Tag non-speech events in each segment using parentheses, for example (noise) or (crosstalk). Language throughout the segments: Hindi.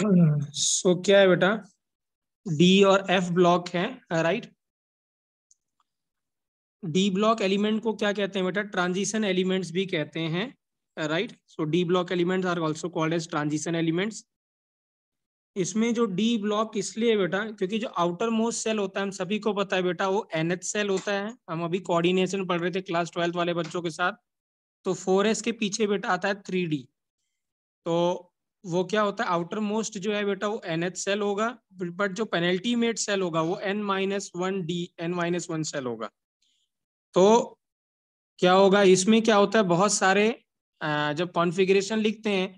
सो so, क्या है बेटा डी और एफ ब्लॉक है राइट डी ब्लॉक एलिमेंट को क्या कहते हैं बेटा ट्रांजिशन एलिमेंट्स भी कहते हैं right so D block elements are also called as transition elements इसमें जो डी ब्लॉक इसलिए बेटा क्योंकि जो आउटर मोस्ट सेल होता है हम सभी को पता है बेटा वो एन सेल होता है हम अभी कोऑर्डिनेशन पढ़ रहे थे क्लास ट्वेल्थ वाले बच्चों के साथ तो फोर के पीछे बेटा आता है थ्री तो वो क्या होता है आउटर मोस्ट जो है बेटा वो एन एच सेल होगा बट जो पेनल्टी मेड सेल होगा वो N minus one D N minus one shell होगा तो क्या होगा इसमें क्या होता है बहुत सारे जब कॉन्फ़िगरेशन लिखते हैं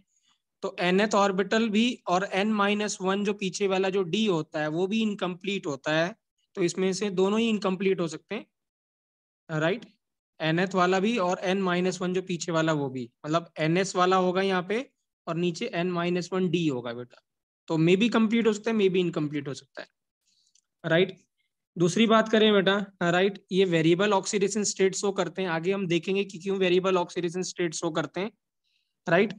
तो एन एथ ऑर्बिटल भी और एन माइनस वन जो पीछे वाला जो डी होता है वो भी इनकम्प्लीट होता है तो इसमें से दोनों ही इनकम्प्लीट हो सकते हैं राइट एन एथ वाला भी और एन माइनस वन जो पीछे वाला वो भी मतलब एन एस वाला होगा यहाँ पे और नीचे एन माइनस वन डी होगा बेटा तो मे बी कंप्लीट हो सकता है मे बी इनकम्प्लीट हो सकता है राइट दूसरी बात करें बेटा राइट ये वेरिएबल ऑक्सीडेशन स्टेट शो करते हैं आगे हम देखेंगे कि क्यों वेरिएबल ऑक्सीडेशन स्टेट शो करते हैं राइट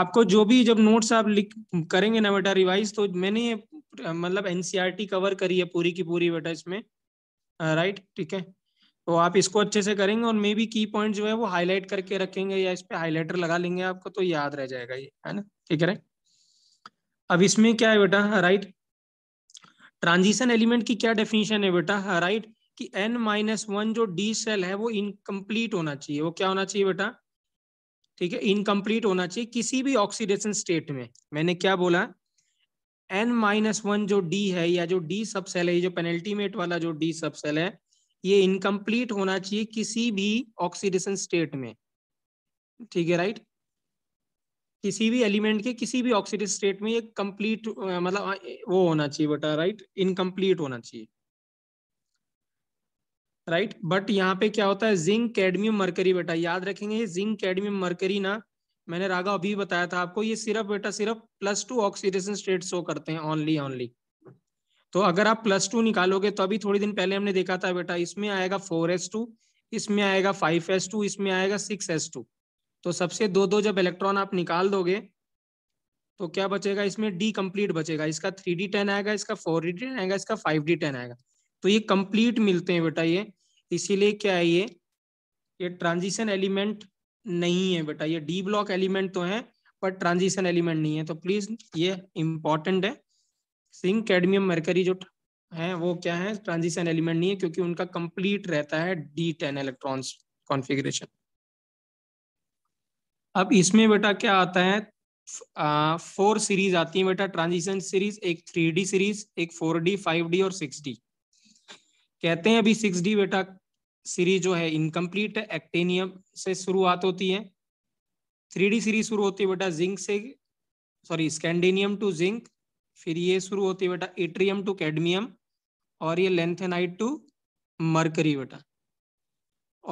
आपको जो भी जब नोट्स आप लिख करेंगे ना बेटा रिवाइज तो मैंने मतलब एनसीईआरटी कवर e करी है पूरी की पूरी बेटा इसमें राइट ठीक है तो आप इसको अच्छे से करेंगे और मे बी की पॉइंट जो है वो हाईलाइट करके रखेंगे या इस पर हाईलाइटर लगा लेंगे आपको तो याद रह जाएगा ये है ना ठीक है अब इसमें क्या है बेटा राइट ट्रांजिशन एलिमेंट की क्या डेफिनेशन है बेटा राइट कि एन माइनस वन जो डी सेल है वो इनकम्प्लीट होना चाहिए वो क्या होना चाहिए बेटा ठीक है इनकम्प्लीट होना चाहिए किसी भी ऑक्सीडेशन स्टेट में मैंने क्या बोला एन माइनस वन जो डी है या जो डी सब सेल है ये जो पेनल्टीमेट वाला जो डी सब सेल है ये इनकम्प्लीट होना चाहिए किसी भी ऑक्सीडेशन स्टेट में ठीक है राइट किसी भी एलिमेंट के किसी भी ऑक्सीडेशन स्टेट में ये कंप्लीट मतलब वो होना चाहिए बेटा राइट इनकम्प्लीट होना चाहिए राइट बट यहाँ पे क्या होता है जिंक कैडमियम मरकरी बेटा याद रखेंगे जिंक कैडमियम मरकरी ना मैंने राघा अभी बताया था आपको ये सिर्फ बेटा सिर्फ plus two oxidation state show करते हैं ओनली ओनली तो अगर आप प्लस टू निकालोगे तो अभी थोड़ी दिन पहले हमने देखा था बेटा इसमें आएगा फोर एस टू इसमें आएगा फाइव एस टू इसमें आएगा सिक्स एस टू तो सबसे दो दो जब इलेक्ट्रॉन आप निकाल दोगे तो क्या बचेगा इसमें डी कम्प्लीट बचेगा इसका थ्री डी टेन आएगा इसका फोर डी टेन आएगा इसका फाइव डी टेन आएगा तो ये कंप्लीट मिलते हैं बेटा ये इसीलिए क्या है ये ये ट्रांजिशन एलिमेंट नहीं है बेटा ये डी ब्लॉक एलिमेंट तो है पर ट्रांजिशन एलिमेंट नहीं है तो प्लीज ये इंपॉर्टेंट है सिंह कैडमियम मरकरी जो है वो क्या है ट्रांजिशन एलिमेंट नहीं है क्योंकि उनका कंप्लीट रहता है डी टेन इलेक्ट्रॉन कॉन्फिग्रेशन अब इसमें बेटा क्या आता है फोर सीरीज आती है बेटा ट्रांजिशन सीरीज एक थ्री डी सीरीज एक फोर डी फाइव डी और सिक्स डी कहते हैं अभी सिक्स डी बेटा सीरीज जो है इनकम्प्लीट है एक्टेनियम से शुरुआत होती है थ्री डी सीरीज शुरू होती है बेटा जिंक से सॉरी स्कैंडेनियम टू जिंक फिर ये शुरू होती है बेटा एट्रियम टू कैडमियम और ये लेंथेनाइट टू मरकरी बेटा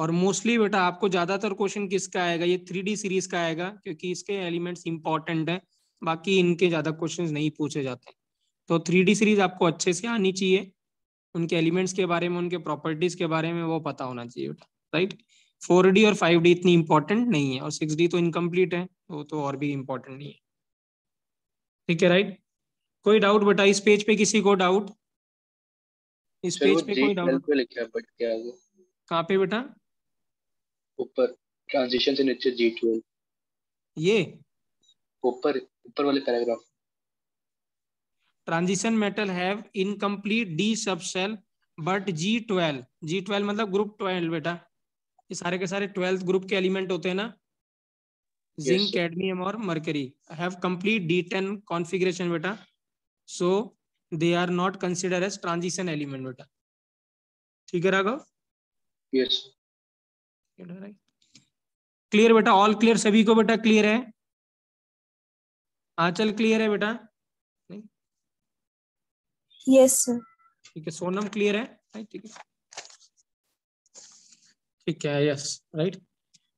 और मोस्टली बेटा आपको ज्यादातर क्वेश्चन किसका आएगा ये थ्री सीरीज का आएगा क्योंकि इसके एलिमेंट्स इंपॉर्टेंट हैं बाकी इनके ज्यादा क्वेश्चन नहीं पूछे जाते तो थ्री सीरीज आपको अच्छे से आनी चाहिए उनके एलिमेंट्स के बारे में उनके प्रॉपर्टीज के बारे में वो पता होना चाहिए बेटा राइट फोर डी और फाइव डी इतनी इंपॉर्टेंट नहीं है और सिक्स डी तो इनकम्प्लीट है वो तो और भी इम्पोर्टेंट नहीं है ठीक है राइट कोई डाउट बेटा इस पेज पे किसी को डाउट इस पेज पे कोई डाउट पे लिखा बट क्या है कहाँ पे बेटा ऊपर ट्रांजिशन से नीचे जी ट्वेल्व ये ऊपर ऊपर वाले paragraph transition metal have incomplete D subshell but G twelve G twelve मतलब ग्रुप ट्वेल्व बेटा ये सारे के सारे ट्वेल्थ ग्रुप के एलिमेंट होते हैं ना जिंक कैडमियम और mercury have complete D ten configuration बेटा so they are not consider as transition element बेटा ठीक है राघव यस क्लियर बेटा ऑल क्लियर सभी को बेटा क्लियर है आंचल हाँ, क्लियर है बेटा यस सर ठीक है सोनम क्लियर है ठीक है ठीक है यस राइट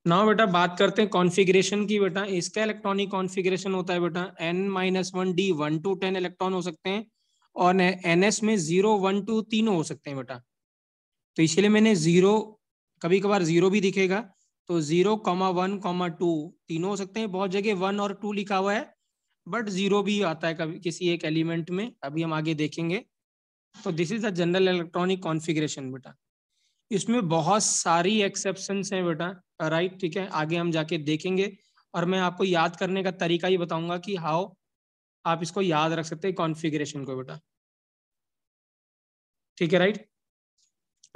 ना बेटा बात करते हैं कॉन्फ़िगरेशन की बेटा इसका इलेक्ट्रॉनिक कॉन्फ़िगरेशन होता है बेटा N minus one D one two ten electron हो सकते हैं और एन एस में जीरो वन टू तीन हो सकते हैं बेटा तो इसलिए मैंने जीरो कभी कभार जीरो भी दिखेगा तो zero comma one comma two तीनों हो सकते हैं बहुत जगह वन और टू लिखा हुआ है बट जीरो भी आता है कभी किसी एक एलिमेंट में अभी हम आगे देखेंगे तो this is the general electronic configuration बेटा इसमें बहुत सारी एक्सेप्शन हैं बेटा राइट ठीक है आगे हम जाके देखेंगे और मैं आपको याद करने का तरीका ही बताऊंगा कि हाउ आप इसको याद रख सकते हैं कॉन्फ़िगरेशन को बेटा ठीक है राइट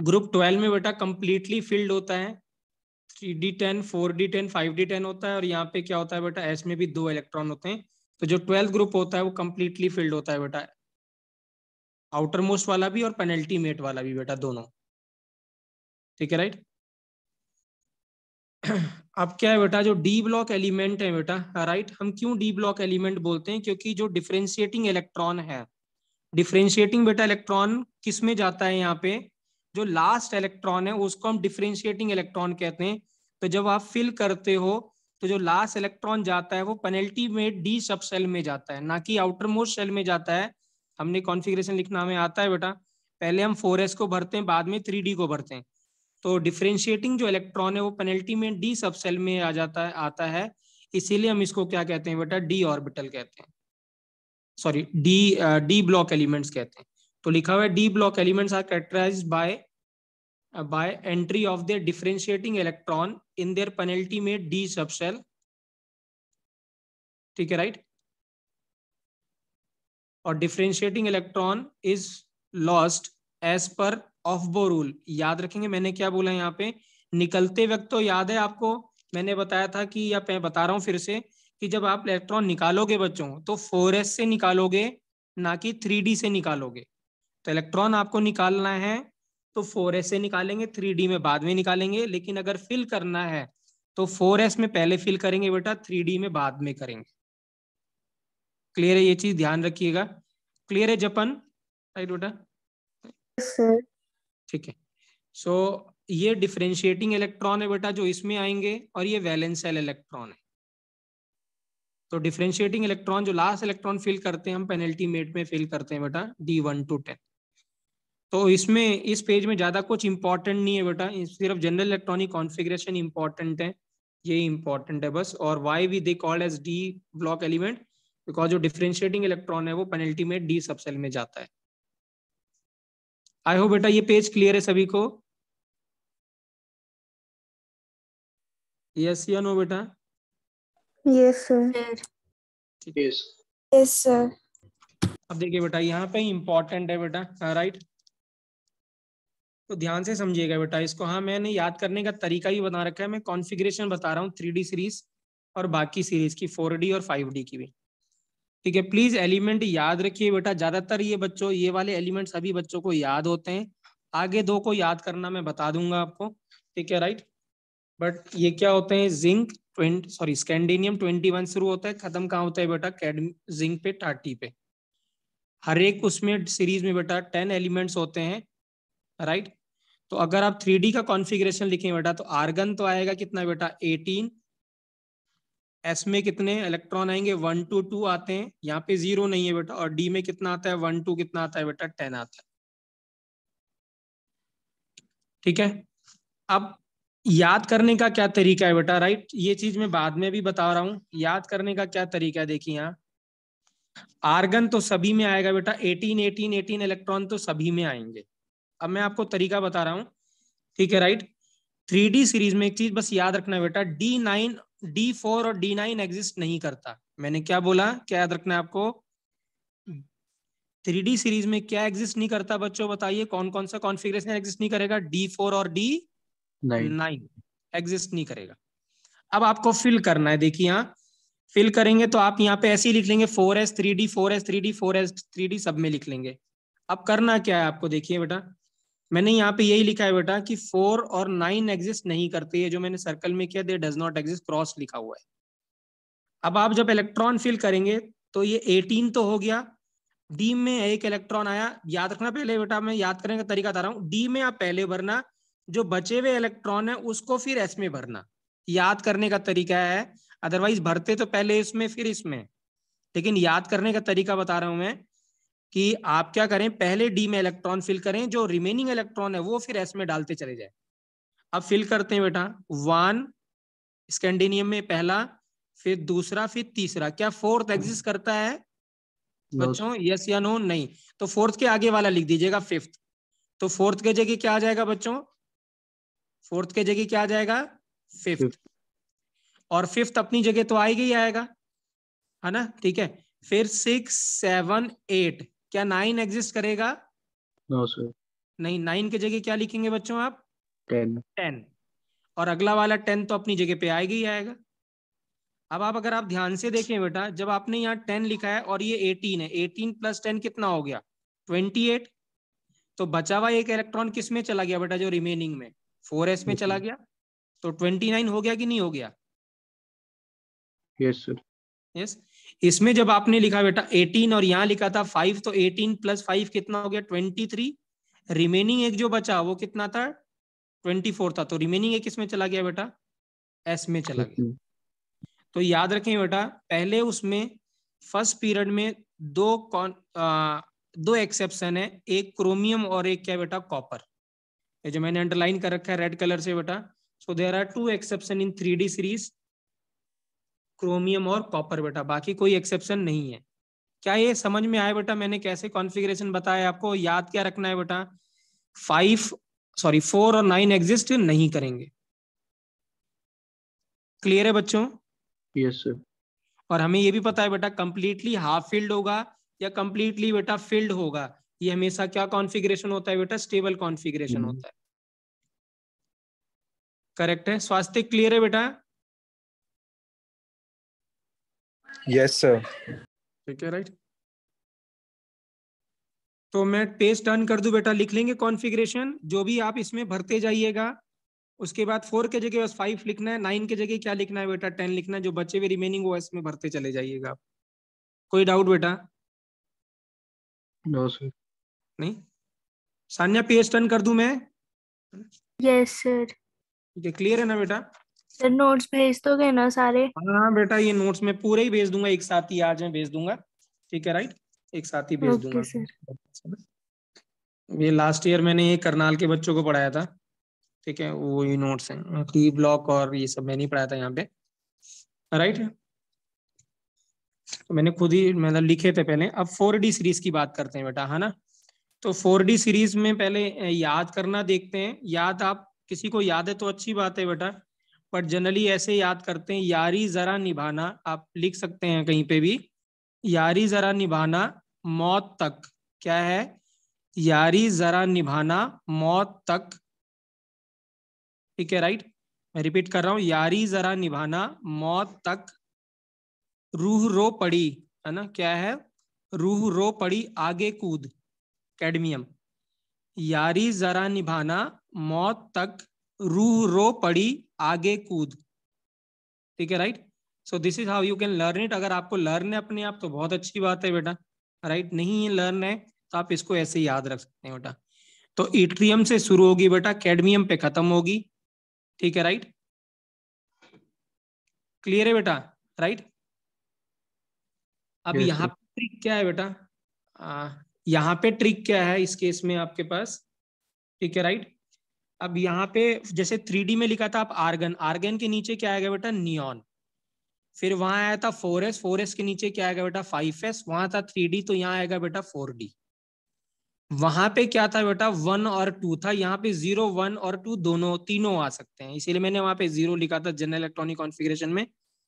ग्रुप ट्वेल्व में बेटा कंप्लीटली फिल्ड होता है three D ten four D ten five D ten होता है और यहाँ पे क्या होता है बेटा एस में भी दो इलेक्ट्रॉन होते हैं तो जो ट्वेल्थ ग्रुप होता है वो कंप्लीटली फिल्ड होता है बेटा आउटर मोस्ट वाला भी और पेनल्टी मेट वाला भी बेटा दोनों ठीक है राइट (clears throat) अब क्या है बेटा जो डी ब्लॉक एलिमेंट है बेटा राइट हम क्यों डी ब्लॉक एलिमेंट बोलते हैं क्योंकि जो डिफ्रेंशिएटिंग इलेक्ट्रॉन है डिफ्रेंशिएटिंग बेटा इलेक्ट्रॉन किस में जाता है यहाँ पे जो लास्ट इलेक्ट्रॉन है उसको हम डिफ्रेंशिएटिंग इलेक्ट्रॉन कहते हैं तो जब आप फिल करते हो तो जो लास्ट इलेक्ट्रॉन जाता है वो पेनल्टी में डी सब सेल में जाता है ना कि आउटर मोस्ट सेल में जाता है हमने कॉन्फिग्रेशन लिखना हमें आता है बेटा पहले हम फोर को भरते हैं बाद में थ्री को भरते हैं तो डिफ्रेंशिएटिंग जो इलेक्ट्रॉन है वो पेनल्टी में डी सब सेल में आ जाता है आता है इसीलिए हम इसको क्या कहते हैं बेटा डी ऑर्बिटल कहते हैं sorry D D block elements कहते हैं तो लिखा हुआ है D block elements are characterize by by entry of the differentiating electron in their penultimate D subshell ठीक है राइट और differentiating electron is lost as per aufbau rule याद रखेंगे मैंने क्या बोला यहाँ पे निकलते वक्त तो याद है आपको मैंने बताया था कि या मैं बता रहा हूँ फिर से कि जब आप इलेक्ट्रॉन निकालोगे बच्चों तो फोर से निकालोगे ना कि थ्री से निकालोगे तो इलेक्ट्रॉन आपको निकालना है तो फोर से निकालेंगे थ्री में बाद में निकालेंगे लेकिन अगर फिल करना है तो फोर में पहले फिल करेंगे बेटा थ्री में बाद में करेंगे क्लियर है ये चीज ध्यान रखिएगा क्लियर है जपन राइट बेटा ठीक है सो so, ये डिफ्रेंशिएटिंग इलेक्ट्रॉन है बेटा जो इसमें आएंगे और ये वैलेंस सेल इलेक्ट्रॉन है तो डिफ्रेंशिएटिंग इलेक्ट्रॉन जो लास्ट इलेक्ट्रॉन फिल करते हैं हम पेनल्टी मेट में फिल करते हैं बेटा डी वन टू टेन तो इसमें इस पेज में ज्यादा कुछ इंपॉर्टेंट नहीं है बेटा सिर्फ जनरल इलेक्ट्रॉनिक कॉन्फिग्रेशन इंपॉर्टेंट है ये इंपॉर्टेंट है बस और why we they called as D block element because जो डिफ्रेंशिएटिंग इलेक्ट्रॉन है वो पेनल्टी में डी सबसेल में जाता है आई हो बेटा ये पेज क्लियर है सभी को यस या नो बेटा यस सर यस सर अब देखिए बेटा यहाँ पे इम्पोर्टेंट है बेटा राइट हाँ, तो ध्यान से समझिएगा बेटा इसको हाँ मैंने याद करने का तरीका ही बना रखा है मैं कॉन्फ़िगरेशन बता रहा हूँ थ्री सीरीज और बाकी सीरीज की फोर और फाइव की भी ठीक है प्लीज एलिमेंट याद रखिए बेटा ज्यादातर ये बच्चों ये वाले एलिमेंट सभी बच्चों को याद होते हैं आगे दो को याद करना मैं बता दूंगा आपको ठीक है राइट बट ये क्या होते हैं zinc twenty sorry scandium twenty one शुरू होता है खत्म कहाँ होता है बेटा जिंक पे थर्टी पे हर एक उसमें सीरीज में बेटा टेन एलिमेंट्स होते हैं राइट तो अगर आप थ्री का कॉन्फिग्रेशन लिखें बेटा तो आर्गन तो आएगा कितना बेटा एटीन एस में कितने इलेक्ट्रॉन आएंगे वन टू टू आते हैं यहाँ पे जीरो नहीं है बेटा और डी में कितना आता है वन टू कितना आता है बेटा टेन आता है ठीक है अब याद करने का क्या तरीका है बेटा राइट ये चीज मैं बाद में भी बता रहा हूँ याद करने का क्या तरीका है देखिए यहाँ आर्गन तो सभी में आएगा बेटा 18 18 18 इलेक्ट्रॉन तो सभी में आएंगे अब मैं आपको तरीका बता रहा हूँ ठीक है राइट थ्री सीरीज में एक चीज बस याद रखना बेटा डी नाइन डी फोर और डी नाइन एग्जिस्ट नहीं करता मैंने क्या बोला क्या याद रखना है आपको थ्री डी सीरीज में क्या एग्जिस्ट नहीं करता बच्चों बताइए कौन कौन सा कॉन्फ़िगरेशन एग्जिस्ट नहीं करेगा डी फोर और डी नाइन एग्जिस्ट नहीं करेगा अब आपको फिल करना है देखिए यहाँ फिल करेंगे तो आप यहाँ पे ऐसे ही लिख लेंगे four S three D four S three D four S three D सब में लिख लेंगे अब करना क्या है आपको देखिए बेटा मैंने यहाँ पे यही लिखा है बेटा कि फोर और नाइन एग्जिस्ट नहीं करते ये जो मैंने सर्कल में किया they does not exist cross लिखा हुआ है अब आप जब इलेक्ट्रॉन फिल करेंगे तो ये एटीन तो हो गया डी में एक इलेक्ट्रॉन आया याद रखना पहले बेटा मैं याद करने का तरीका बता रहा हूँ डी में आप पहले भरना जो बचे हुए इलेक्ट्रॉन है उसको फिर एस में भरना याद करने का तरीका है अदरवाइज भरते तो पहले इसमें फिर इसमें लेकिन याद करने का तरीका बता रहा हूं मैं कि आप क्या करें पहले डी में इलेक्ट्रॉन फिल करें जो रिमेनिंग इलेक्ट्रॉन है वो फिर एस में डालते चले जाए अब फिल करते हैं बेटा वन स्कैंडियम में पहला फिर दूसरा फिर तीसरा क्या फोर्थ एग्जिस्ट करता है बच्चों यस या नो नहीं तो फोर्थ के आगे वाला लिख दीजिएगा फिफ्थ तो फोर्थ के जगह क्या आ जाएगा बच्चों फोर्थ के जगह क्या आ जाएगा फिफ्थ और फिफ्थ अपनी जगह तो आएगा ही आएगा है ना ठीक है फिर सिक्स सेवन एट क्या नाइन एग्जिस्ट करेगा नो सर नहीं नाइन के जगह क्या लिखेंगे बच्चों आप टेन टेन और अगला वाला टेन तो अपनी जगह पे आएगा ही आएगा अब आप अगर आप ध्यान से देखें बेटा जब आपने यहाँ टेन लिखा है और ये एटीन है एटीन प्लस टेन कितना हो गया ट्वेंटी एट तो बचा हुआ एक इलेक्ट्रॉन किस में चला गया बेटा जो रिमेनिंग में फोर एस में चला गया तो ट्वेंटी नाइन हो गया कि नहीं हो गया यस सर यस इसमें जब आपने लिखा बेटा 18 और यहाँ लिखा था 5 तो 18 प्लस 5 कितना हो गया 23 रिमेनिंग एक जो बचा वो कितना था 24 था तो रिमेनिंग एक इसमें चला गया बेटा एस में चला गया तो याद रखें बेटा पहले उसमें फर्स्ट पीरियड में दो कौन आ, दो एक्सेप्शन है एक क्रोमियम और एक क्या बेटा कॉपर ये जो मैंने अंडरलाइन कर रखा है रेड कलर से बेटा so there are two exception in three series chromium और कॉपर बेटा बाकी कोई एक्सेप्शन नहीं है क्या ये समझ में आया बेटा मैंने कैसे कॉन्फ़िगरेशन बताया आपको याद क्या रखना है बेटा फाइव सॉरी फोर और नाइन एग्जिस्ट नहीं करेंगे क्लियर है बच्चों यस yes, सर और हमें ये भी पता है बेटा कंप्लीटली हाफ फील्ड होगा या कंप्लीटली बेटा फील्ड होगा ये हमेशा क्या कॉन्फिग्रेशन होता है बेटा स्टेबल हम्म। कॉन्फ़िगरेशन होता है करेक्ट है स्वास्थ्य क्लियर है बेटा यस सर ठीक है राइट तो मैं पेज टर्न कर दूं बेटा लिख लेंगे कॉन्फ़िगरेशन जो भी आप इसमें भरते जाइएगा उसके बाद फोर के जगह बस फाइव लिखना है नाइन के जगह क्या लिखना है बेटा टेन लिखना है जो बच्चे हुए रिमेनिंग वो इसमें भरते चले जाइएगा आप कोई डाउट बेटा नो सर नहीं सान्या पेज टर्न कर दूं मैं यस सर ठीक है क्लियर है ना बेटा सर नोट्स भेज दोगे ना सारे हाँ, हाँ बेटा ये नोट्स में पूरे ही भेज दूंगा एक साथ ही आज मैं भेज दूंगा ठीक है राइट एक साथ ही भेज दूंगा सर ये लास्ट ईयर मैंने ये करनाल के बच्चों को पढ़ाया था ठीक है वो ये नोट्स हैं टी ब्लॉक और ये सब मैंने पढ़ाया था यहाँ पे राइट तो मैंने खुद ही मतलब लिखे थे पहले अब फोर डी सीरीज की बात करते हैं बेटा है ना तो फोर डी सीरीज में पहले याद करना देखते हैं याद आप किसी को याद है तो अच्छी बात है बेटा बट जनरली ऐसे याद करते हैं यारी जरा निभाना आप लिख सकते हैं कहीं पे भी यारी जरा निभाना मौत तक क्या है यारी जरा निभाना मौत तक ठीक है राइट मैं रिपीट कर रहा हूं यारी जरा निभाना मौत तक रूह रो पड़ी है ना क्या है रूह रो पड़ी आगे कूद कैडमियम यारी जरा निभाना मौत तक रूह रो पड़ी आगे कूद ठीक है right so this is how you can learn it अगर आपको लर्न है अपने आप तो बहुत अच्छी बात है बेटा राइट right? नहीं है लर्न है तो आप इसको ऐसे याद रख सकते हैं बेटा तो इट्रियम से शुरू होगी बेटा कैडमियम पे खत्म होगी ठीक है राइट क्लियर है बेटा राइट अब यहाँ पे ट्रिक क्या है बेटा यहाँ पे ट्रिक क्या है इस केस में आपके पास ठीक है राइट अब यहाँ पे जैसे थ्री में लिखा था आप आर्गन आर्गन के नीचे क्या आएगा बेटा नियॉन फिर वहां आया था फोर एस फोर एस के नीचे क्या आएगा बेटा फाइव एस वहां था थ्री डी तो यहाँ आएगा बेटा फोर डी वहां पे क्या था बेटा वन और टू था यहाँ पे जीरो वन और टू दोनों तीनों आ सकते हैं इसीलिए मैंने वहां पे जीरो लिखा था जनरल इलेक्ट्रॉनिक कॉन्फ़िगरेशन में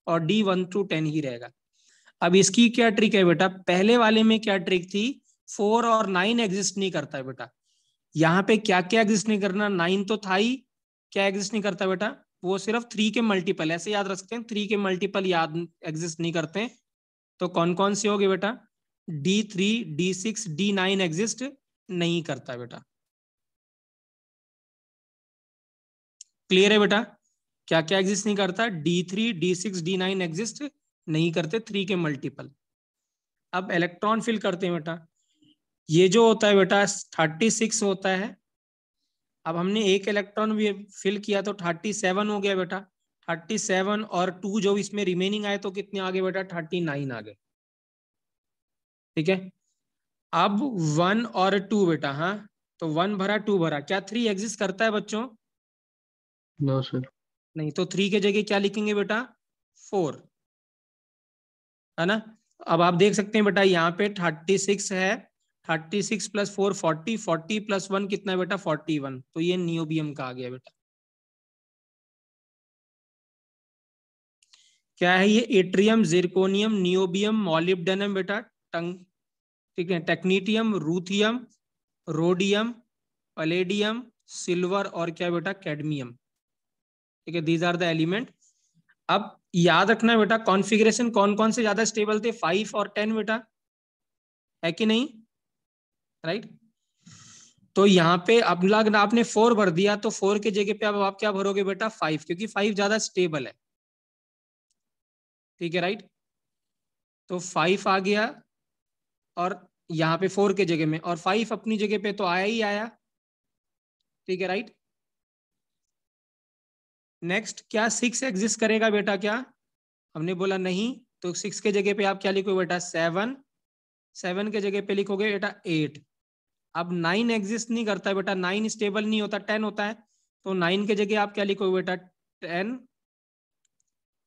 और डी वन टू टेन ही रहेगा अब इसकी क्या ट्रिक है बेटा पहले वाले में क्या ट्रिक थी फोर और नाइन एग्जिस्ट नहीं करता है बेटा यहाँ पे क्या क्या एग्जिस्ट नहीं करना नाइन तो था ही क्या एग्जिस्ट नहीं करता बेटा वो सिर्फ थ्री के मल्टीपल ऐसे याद रखते हैं थ्री के मल्टीपल याद एग्जिस्ट नहीं करते तो कौन कौन से हो गए बेटा D three D six D nine exist नहीं करता बेटा क्लियर है बेटा क्या क्या एग्जिस्ट नहीं करता D three D six D nine exist नहीं करते थ्री के मल्टीपल अब इलेक्ट्रॉन फिल करते हैं बेटा ये जो होता है बेटा थर्टी सिक्स होता है अब हमने एक इलेक्ट्रॉन भी फिल किया तो थर्टी सेवन हो गया बेटा थर्टी सेवन और टू जो इसमें रिमेनिंग आए तो कितने आगे बेटा थर्टी नाइन गए ठीक है अब वन और टू बेटा हाँ तो वन भरा टू भरा क्या थ्री एग्जिस्ट करता है बच्चों नो सर नहीं तो थ्री के जगह क्या लिखेंगे बेटा फोर है ना अब आप देख सकते हैं बेटा यहाँ पे थर्टी सिक्स है thirty six plus four forty forty plus one कितना है बेटा फोर्टी वन तो ये नियोबियम का आ गया बेटा क्या है ये एट्रियम जिरकोनियम नियोबियम मॉलिब्डेनम बेटा टंग ठीक है technetium ruthenium rhodium palladium silver और क्या बेटा कैडमियम ठीक है दीज आर द एलिमेंट अब याद रखना बेटा कॉन्फिग्रेशन कौन कौन से ज्यादा स्टेबल थे फाइव और टेन बेटा है कि नहीं राइट तो यहाँ पे अब लग आपने फोर भर दिया तो फोर के जगह पे अब आप क्या भरोगे बेटा फाइव क्योंकि फाइव ज्यादा स्टेबल है ठीक है राइट तो फाइव आ गया और यहाँ पे फोर के जगह में और फाइव अपनी जगह पे तो आया ही आया ठीक है राइट नेक्स्ट क्या सिक्स एग्जिस्ट करेगा बेटा क्या हमने बोला नहीं तो सिक्स के जगह पे आप क्या लिखोगे बेटा सेवन सेवन के जगह पे लिखोगे बेटा एट अब नाइन एग्जिस्ट नहीं करता बेटा नाइन स्टेबल नहीं होता टेन होता है तो नाइन के जगह आप क्या लिखोगे बेटा टेन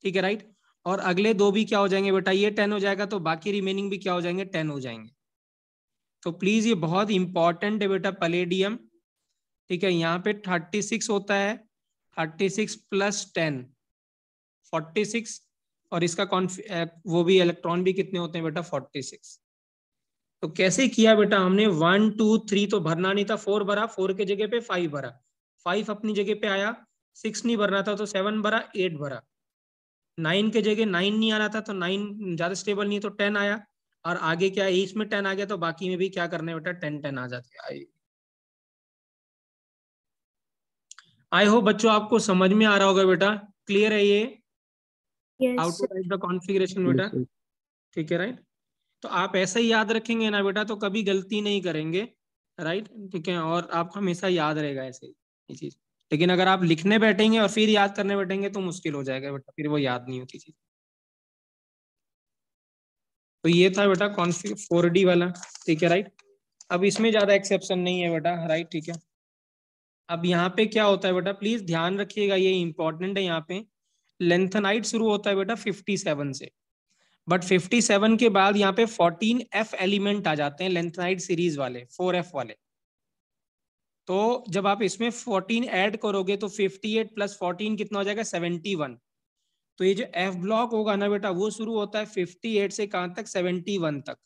ठीक है राइट और अगले दो भी क्या हो जाएंगे बेटा ये टेन हो जाएगा तो बाकी रिमेनिंग भी क्या हो जाएंगे टेन हो जाएंगे तो प्लीज ये बहुत इंपॉर्टेंट है बेटा पलेडियम ठीक है यहाँ पे थर्टी सिक्स होता है thirty six plus ten forty six और इसका कॉन्फ वो भी इलेक्ट्रॉन भी कितने होते हैं बेटा फोर्टी सिक्स तो कैसे किया बेटा हमने वन टू थ्री तो भरना नहीं था फोर भरा फोर के जगह पे फाइव भरा फाइव अपनी जगह पे आया सिक्स नहीं भरना था तो सेवन भरा एट भरा नाइन के जगह नाइन नहीं आना था तो नाइन ज्यादा स्टेबल नहीं तो टेन आया और आगे क्या है इसमें टेन आ गया तो बाकी में भी क्या करना है बेटा टेन टेन आ जाते हैं आई होप बच्चों आपको समझ में आ रहा होगा बेटा क्लियर है ये how to write the configuration बेटा ठीक है राइट तो आप ऐसा ही याद रखेंगे ना बेटा तो कभी गलती नहीं करेंगे राइट ठीक है और आपको हमेशा याद रहेगा ऐसे ये चीज लेकिन अगर आप लिखने बैठेंगे और फिर याद करने बैठेंगे तो मुश्किल हो जाएगा बेटा फिर वो याद नहीं होती चीज तो ये था बेटा कौन सी फोर डी वाला ठीक है राइट अब इसमें ज्यादा एक्सेप्शन नहीं है बेटा राइट ठीक है अब यहाँ पे क्या होता है बेटा प्लीज ध्यान रखिएगा ये इंपॉर्टेंट है यहाँ पे लेंथनाइट शुरू होता है बेटा फिफ्टी सेवन से बट 57 के बाद यहाँ पे 14f एलिमेंट आ जाते हैं लेंथनाइड सीरीज वाले 4f वाले तो जब आप इसमें 14 ऐड करोगे तो 58 एट प्लस फोर्टीन कितना हो जाएगा 71 तो ये जो f ब्लॉक होगा ना बेटा वो शुरू होता है 58 से कहां तक 71 तक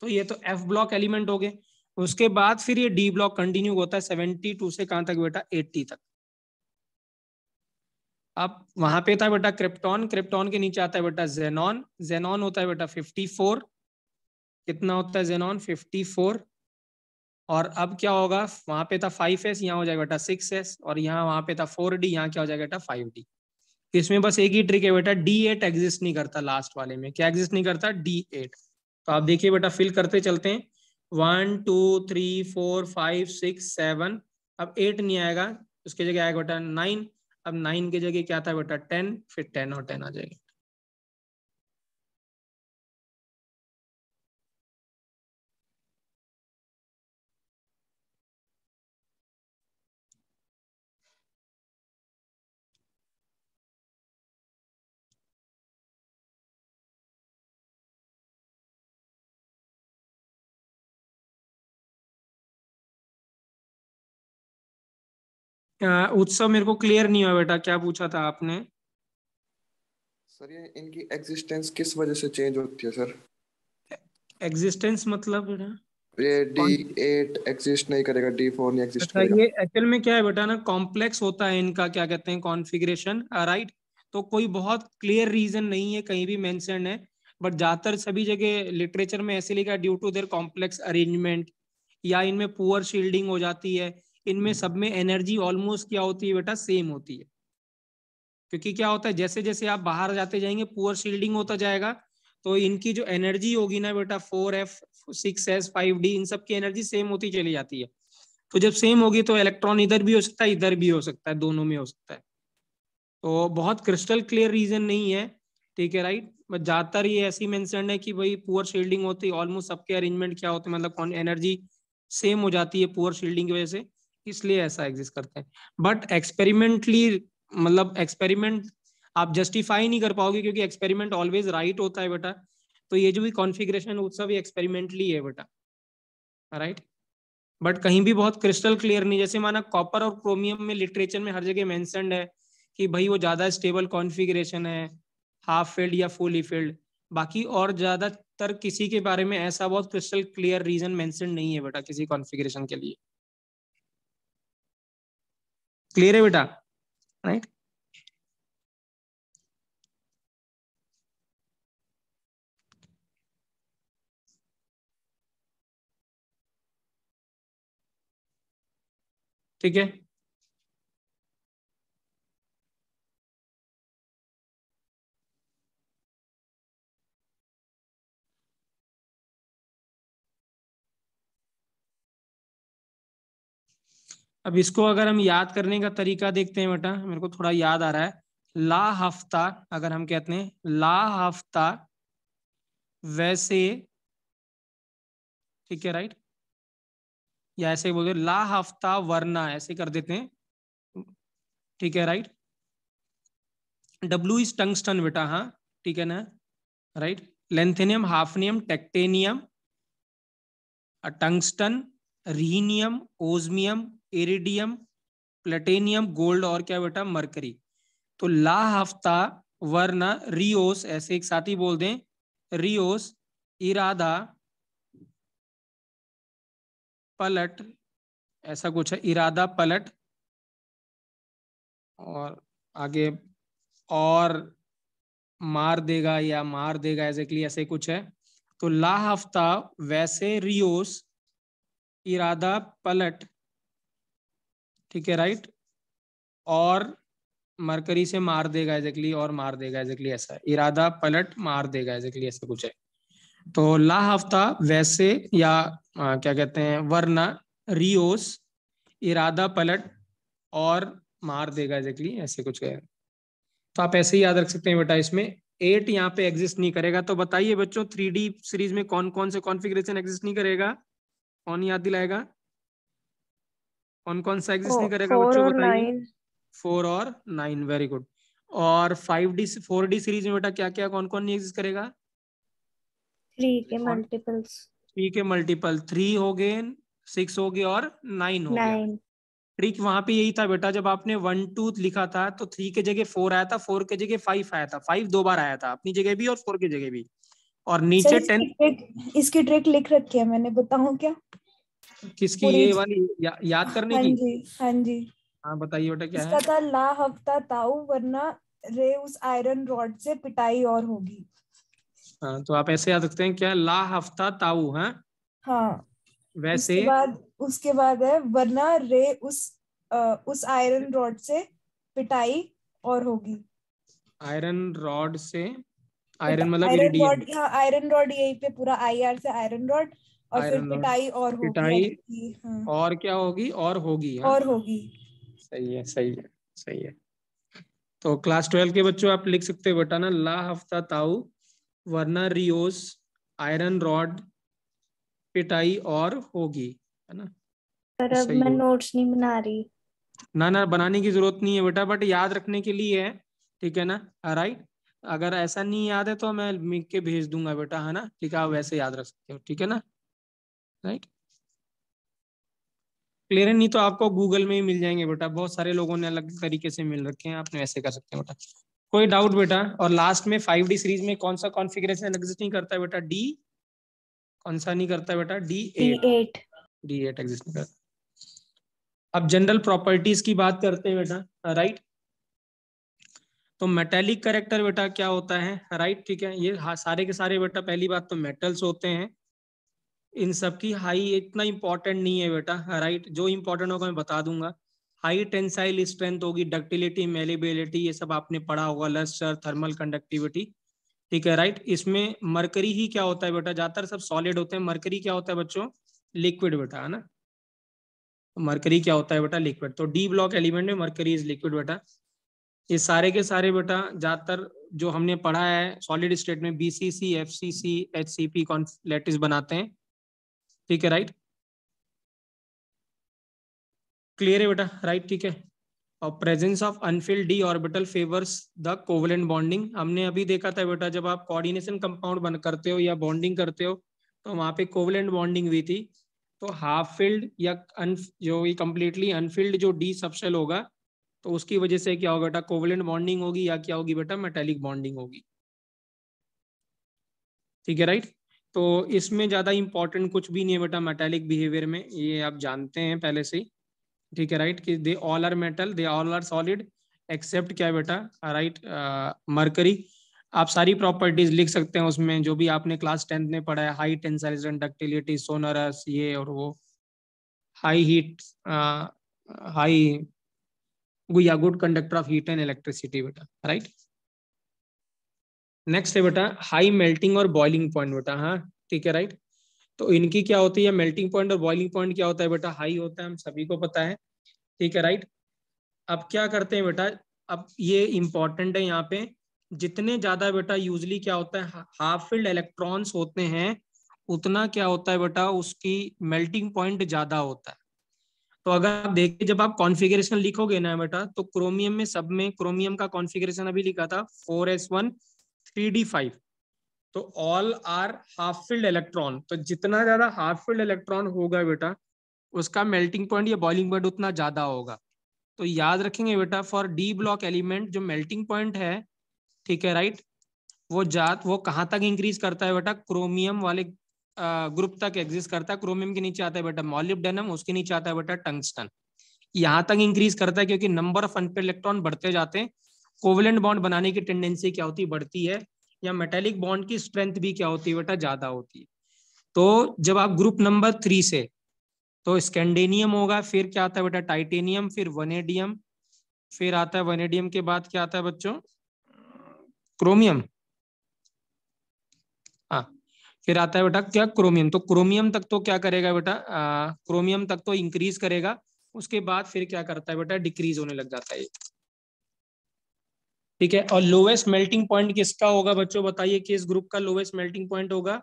तो ये तो f ब्लॉक एलिमेंट हो गए उसके बाद फिर ये d ब्लॉक कंटिन्यू होता है 72 से कहां तक बेटा 80 तक अब वहां पे था बेटा क्रिप्टॉन क्रिप्टॉन के नीचे आता है बेटा जेनॉन जेनॉन होता है बेटा 54 कितना होता है जेनॉन 54 और अब क्या होगा वहां पे था 5s यहाँ हो जाएगा बेटा 6s और यहाँ वहां पे था 4d यहाँ क्या हो जाएगा बेटा 5d तो इसमें बस एक ही ट्रिक है बेटा d8 एग्जिस्ट नहीं करता लास्ट वाले में क्या एग्जिस्ट नहीं करता d8 तो आप देखिए बेटा फिल करते चलते हैं one two three four five six seven अब एट नहीं आएगा उसकी जगह आएगा बेटा नाइन अब नाइन की जगह क्या था बेटा टेन फिर टेन और टेन आ जाएगा उत्सव मेरे को क्लियर नहीं हुआ बेटा क्या पूछा था आपने सर ये इनकी एग्जिस्टेंस किस वजह से चेंज होती है सर एग्जिस्टेंस मतलब बेटा ये D8 एग्जिस्ट नहीं करेगा D4 नहीं एग्जिस्ट अच्छा, करेगा ये एक्चुअल में क्या है बेटा ना कॉम्प्लेक्स होता है इनका क्या कहते हैं कॉन्फ़िगरेशन राइट तो कोई बहुत क्लियर रीजन नहीं है कहीं भी मेंशन है बट ज्यादातर सभी जगह लिटरेचर में ऐसे लिखा due to their complex arrangement या इनमें पुअर शील्डिंग हो जाती है इनमें हम्म। सब में एनर्जी ऑलमोस्ट क्या होती है बेटा सेम होती है क्योंकि क्या होता है जैसे जैसे आप बाहर जाते जाएंगे पुअर शील्डिंग होता जाएगा तो इनकी जो एनर्जी होगी ना बेटा four F six S five D इन सब की एनर्जी सेम होती चली जाती है तो जब सेम होगी तो इलेक्ट्रॉन इधर भी हो सकता है इधर भी हो सकता है दोनों में हो सकता है तो बहुत क्रिस्टल क्लियर रीजन नहीं है ठीक है राइट बट ज्यादातर ये ऐसी मेंशन है कि भाई पुअर शील्डिंग होती है ऑलमोस्ट सबके अरेंजमेंट क्या होते हैं मतलब कौन एनर्जी सेम हो जाती है पुअर शील्डिंग की वजह से इसलिए ऐसा एग्जिस्ट करता है बट एक्सपेरिमेंटली मतलब एक्सपेरिमेंट आप जस्टिफाई नहीं कर पाओगे क्योंकि एक्सपेरिमेंट ऑलवेज राइट होता है बेटा तो ये जो भी कॉन्फिग्रेशन वो सब एक्सपेरिमेंटली है बेटा राइट बट कहीं भी बहुत क्रिस्टल क्लियर नहीं जैसे माना कॉपर और क्रोमियम में लिटरेचर में हर जगह मेंशनड है कि भाई वो ज्यादा स्टेबल कॉन्फिग्रेशन है हाफ फील्ड या फुली फील्ड बाकी और ज्यादातर किसी के बारे में ऐसा बहुत क्रिस्टल क्लियर रीजन मेंशन नहीं है बेटा किसी कॉन्फिग्रेशन के लिए क्लियर है बेटा राइट ठीक है अब इसको अगर हम याद करने का तरीका देखते हैं बेटा मेरे को थोड़ा याद आ रहा है ला हफ्ता अगर हम कहते हैं ला हफ्ता वैसे ठीक है राइट या ऐसे बोलते ला हफ्ता वरना ऐसे कर देते हैं ठीक है राइट डब्ल्यू इज टंगस्टन बेटा हाँ ठीक है ना right lanthanum hafnium tantalum tungsten rhenium osmium iridium platinum gold और क्या बेटा मरकरी तो ला हफ्ता वरना रियोस ऐसे एक साथ ही बोल दें रियोस इरादा पलट ऐसा कुछ है इरादा पलट और आगे और मार देगा या मार देगा एग्जैक्टली ऐसे कुछ है तो ला हफ्ता वैसे रियोस इरादा पलट ठीक है राइट और मरकरी से मार देगा एजेक्टली और मार देगा एजेक्टली ऐसा इरादा पलट मार देगा एजेक्टली ऐसा कुछ है तो ला हफ्ता वैसे या आ, क्या कहते हैं वरना रियोस इरादा पलट और मार देगा एजेक्टली ऐसे कुछ है तो आप ऐसे ही याद रख सकते हैं बेटा इसमें एट यहाँ पे एग्जिस्ट नहीं करेगा तो बताइए बच्चों थ्री सीरीज में कौन कौन से कॉन्फिग्रेशन एग्जिस्ट नहीं करेगा कौन याद दिलाएगा कौन कौन सा एग्जिस्ट नहीं करेगा बच्चों बताइए फोर और नाइन वेरी गुड और five D four D series में बेटा क्या क्या कौन कौन नहीं एग्जिस्ट करेगा थ्री के मल्टीपल्स थ्री के मल्टीपल थ्री हो गए सिक्स हो गए और नाइन हो गया ट्रिक वहां पे यही था बेटा जब आपने वन टू लिखा था तो थ्री के जगह फोर आया था फोर के जगह फाइव आया था फाइव दो बार आया था अपनी जगह भी और फोर के जगह भी और नीचे टेन इसकी ट्रिक लिख रखी है मैंने बताऊ क्या किसकी ये वाली या, याद करने हाँ की हाँ जी हाँ बताइए बेटा क्या इसका है था ला हफ्ता ताऊ वरना रे उस आयरन रॉड से पिटाई और होगी हाँ तो आप ऐसे याद रखते हैं क्या ला हफ्ता ताऊ है हाँ? हाँ वैसे उसके बाद उसके बाद है वरना रे उस आ, उस आयरन रॉड से पिटाई और होगी आयरन रॉड से आयरन मतलब आयरन रॉड यहाँ आयरन रॉड यही पे पूरा आई आर से आयरन रॉड और फिर पिटाई और होगी पिटाई हाँ। और क्या होगी और होगी हाँ। और होगी सही है सही है सही है तो क्लास ट्वेल्व के बच्चों आप लिख सकते हो बेटा ना ला हफ्ता ताऊ वरना रियोस आयरन रॉड पिटाई और होगी है ना तो पर अब मैं नोट्स नहीं बना रही ना ना बनाने की जरूरत नहीं है बेटा बट याद रखने के लिए है ठीक है ना राइट अगर ऐसा नहीं याद है तो मैं लिख के भेज दूंगा बेटा है ना ठीक है आप वैसे याद रख सकते हो ठीक है ना राइट क्लियर है नहीं तो आपको गूगल में ही मिल जाएंगे बेटा बहुत सारे लोगों ने अलग तरीके से मिल रखे हैं आपने वैसे तो कर सकते हैं बेटा कोई डाउट बेटा और लास्ट में फाइव डी सीरीज में कौन सा कॉन्फिगरेशन एग्जिस्ट नहीं करता बेटा डी कौन सा नहीं करता बेटा D eight D eight exist नहीं करता अब जनरल प्रॉपर्टीज की बात करते हैं बेटा राइट तो मेटेलिक करेक्टर बेटा क्या होता है राइट ठीक है ये सारे के सारे बेटा पहली बात तो मेटल्स होते हैं इन सब की हाई इतना इंपॉर्टेंट नहीं है बेटा राइट जो इंपॉर्टेंट होगा मैं बता दूंगा हाई टेंसाइल स्ट्रेंथ होगी डक्टिलिटी मेलेबिलिटी ये सब आपने पढ़ा होगा लस्टर थर्मल कंडक्टिविटी ठीक है राइट इसमें मरकरी ही क्या होता है बेटा ज्यादातर सब सॉलिड होते हैं मरकरी क्या होता है बच्चों लिक्विड बेटा है ना मरकरी क्या होता है बेटा लिक्विड तो डी ब्लॉक एलिमेंट में मरकरी इज लिक्विड बेटा ये सारे के सारे बेटा ज्यादातर जो हमने पढ़ा है सॉलिड स्टेट में B C C F C C H C P बनाते हैं ठीक है राइट क्लियर है बेटा राइट ठीक है और presence of unfilled D orbital favours the covalent bonding हमने अभी देखा था बेटा जब आप कोऑर्डिनेशन कंपाउंड बन करते हो या बॉन्डिंग करते हो तो वहां पे कोवलेंट बॉन्डिंग हुई थी तो हाफ फिल्ड या अन जो कम्प्लीटली अनफिल्ड जो डी सबसेल होगा तो उसकी वजह से क्या होगा बेटा कोवलेंट बॉन्डिंग होगी या क्या होगी बेटा मेटेलिक बॉन्डिंग होगी ठीक है राइट right? तो इसमें ज़्यादा इंपॉर्टेंट कुछ भी नहीं है बेटा मेटेलिक बिहेवियर में ये आप जानते हैं पहले से ही ठीक है राइट कि they all are metal they all are solid except क्या बेटा राइट मरकरी uh, आप सारी प्रॉपर्टीज लिख सकते हैं उसमें जो भी आपने क्लास टेंथ में पढ़ा है हाई टेंसाइजन डक्टिलिटी सोनरस ये और वो high heat high good conductor of heat and electricity बेटा राइट right? नेक्स्ट है बेटा हाई मेल्टिंग और बॉइलिंग पॉइंट बेटा हाँ ठीक है राइट तो इनकी क्या होती है मेल्टिंग पॉइंट और बॉइलिंग पॉइंट क्या होता है बेटा हाई होता है हम सभी को पता है ठीक है राइट अब क्या करते हैं बेटा अब ये इंपॉर्टेंट है यहाँ पे जितने ज्यादा बेटा यूजली क्या होता है हाफ फील्ड इलेक्ट्रॉन्स होते हैं उतना क्या होता है बेटा उसकी मेल्टिंग पॉइंट ज्यादा होता है तो अगर आप देखिए जब आप कॉन्फ़िगरेशन लिखोगे ना बेटा तो क्रोमियम में सब में क्रोमियम का कॉन्फ़िगरेशन अभी लिखा था four S one three D five तो all are half filled electron तो जितना ज्यादा हाफ फिल्ड इलेक्ट्रॉन होगा बेटा उसका मेल्टिंग पॉइंट या बॉइलिंग पॉइंट उतना ज्यादा होगा तो याद रखेंगे बेटा फॉर डी ब्लॉक एलिमेंट जो मेल्टिंग पॉइंट है ठीक है राइट वो जात वो कहाँ तक इंक्रीज करता है बेटा क्रोमियम वाले ग्रुप तक एग्जिस्ट करता है क्रोमियम के नीचे आता है बेटा मॉलिबडेनम उसके नीचे आता है बेटा टंगस्टन यहाँ तक इंक्रीज करता है क्योंकि नंबर ऑफ अनपेड इलेक्ट्रॉन बढ़ते जाते हैं कोवलेंट बॉन्ड बनाने की टेंडेंसी क्या होती बढ़ती है या मेटेलिक बॉन्ड की स्ट्रेंथ भी क्या होती है बेटा ज्यादा होती है तो जब आप ग्रुप नंबर थ्री से तो स्कैंडेनियम होगा फिर क्या आता है बेटा टाइटेनियम फिर वनेडियम फिर आता है वनेडियम के बाद क्या आता है बच्चों क्रोमियम हाँ फिर आता है बेटा क्या क्रोमियम तो क्रोमियम तक तो क्या करेगा बेटा क्रोमियम तक तो इंक्रीज करेगा उसके बाद फिर क्या करता है बेटा डिक्रीज होने लग जाता है ठीक है और लोवेस्ट मेल्टिंग पॉइंट किसका होगा बच्चों बताइए किस ग्रुप का लोवेस्ट मेल्टिंग पॉइंट होगा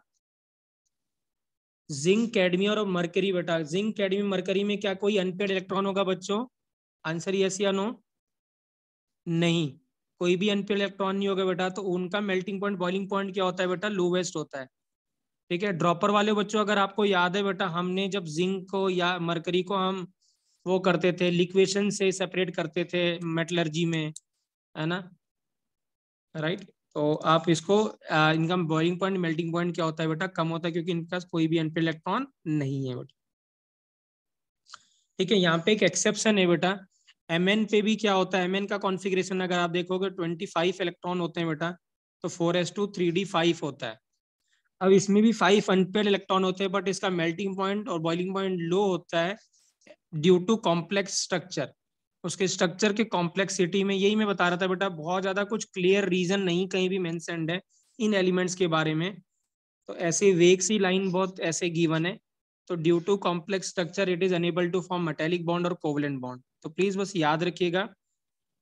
जिंक कैडमी और मरकरी बेटा जिंक कैडमी मरकरी में क्या कोई अनपेड इलेक्ट्रॉन होगा बच्चों आंसर यस या नो नहीं कोई भी अनपेड इलेक्ट्रॉन नहीं होगा बेटा तो उनका मेल्टिंग पॉइंट बॉइलिंग पॉइंट क्या होता है बेटा लोवेस्ट होता है ठीक है ड्रॉपर वाले बच्चों अगर आपको याद है बेटा हमने जब जिंक को या मरकरी को हम वो करते थे लिक्वेशन से सेपरेट करते थे मेटलर्जी में है ना राइट तो आप इसको आ, इनका बॉइलिंग पॉइंट मेल्टिंग पॉइंट क्या होता है बेटा कम होता है क्योंकि इनके पास कोई भी अनपेड इलेक्ट्रॉन नहीं है बेटा ठीक है यहाँ पे एक एक्सेप्शन है बेटा एम पे भी क्या होता है एम का कॉन्फिग्रेशन अगर आप देखोगे ट्वेंटी फाइव इलेक्ट्रॉन होते हैं बेटा तो four s two three D five होता है अब इसमें भी फाइव अनपेड इलेक्ट्रॉन होते हैं बट इसका मेल्टिंग पॉइंट और बॉइलिंग पॉइंट लो होता है ड्यू टू कॉम्प्लेक्स स्ट्रक्चर उसके स्ट्रक्चर के कॉम्प्लेक्सिटी में यही मैं बता रहा था बेटा बहुत ज़्यादा कुछ क्लियर रीजन नहीं कहीं भी मैंसेंड है इन एलिमेंट्स के बारे में तो ऐसे वेग सी लाइन बहुत ऐसे गिवन है तो due to complex structure it is unable to form metallic bond और कोवलेंट बॉन्ड तो प्लीज बस याद रखिएगा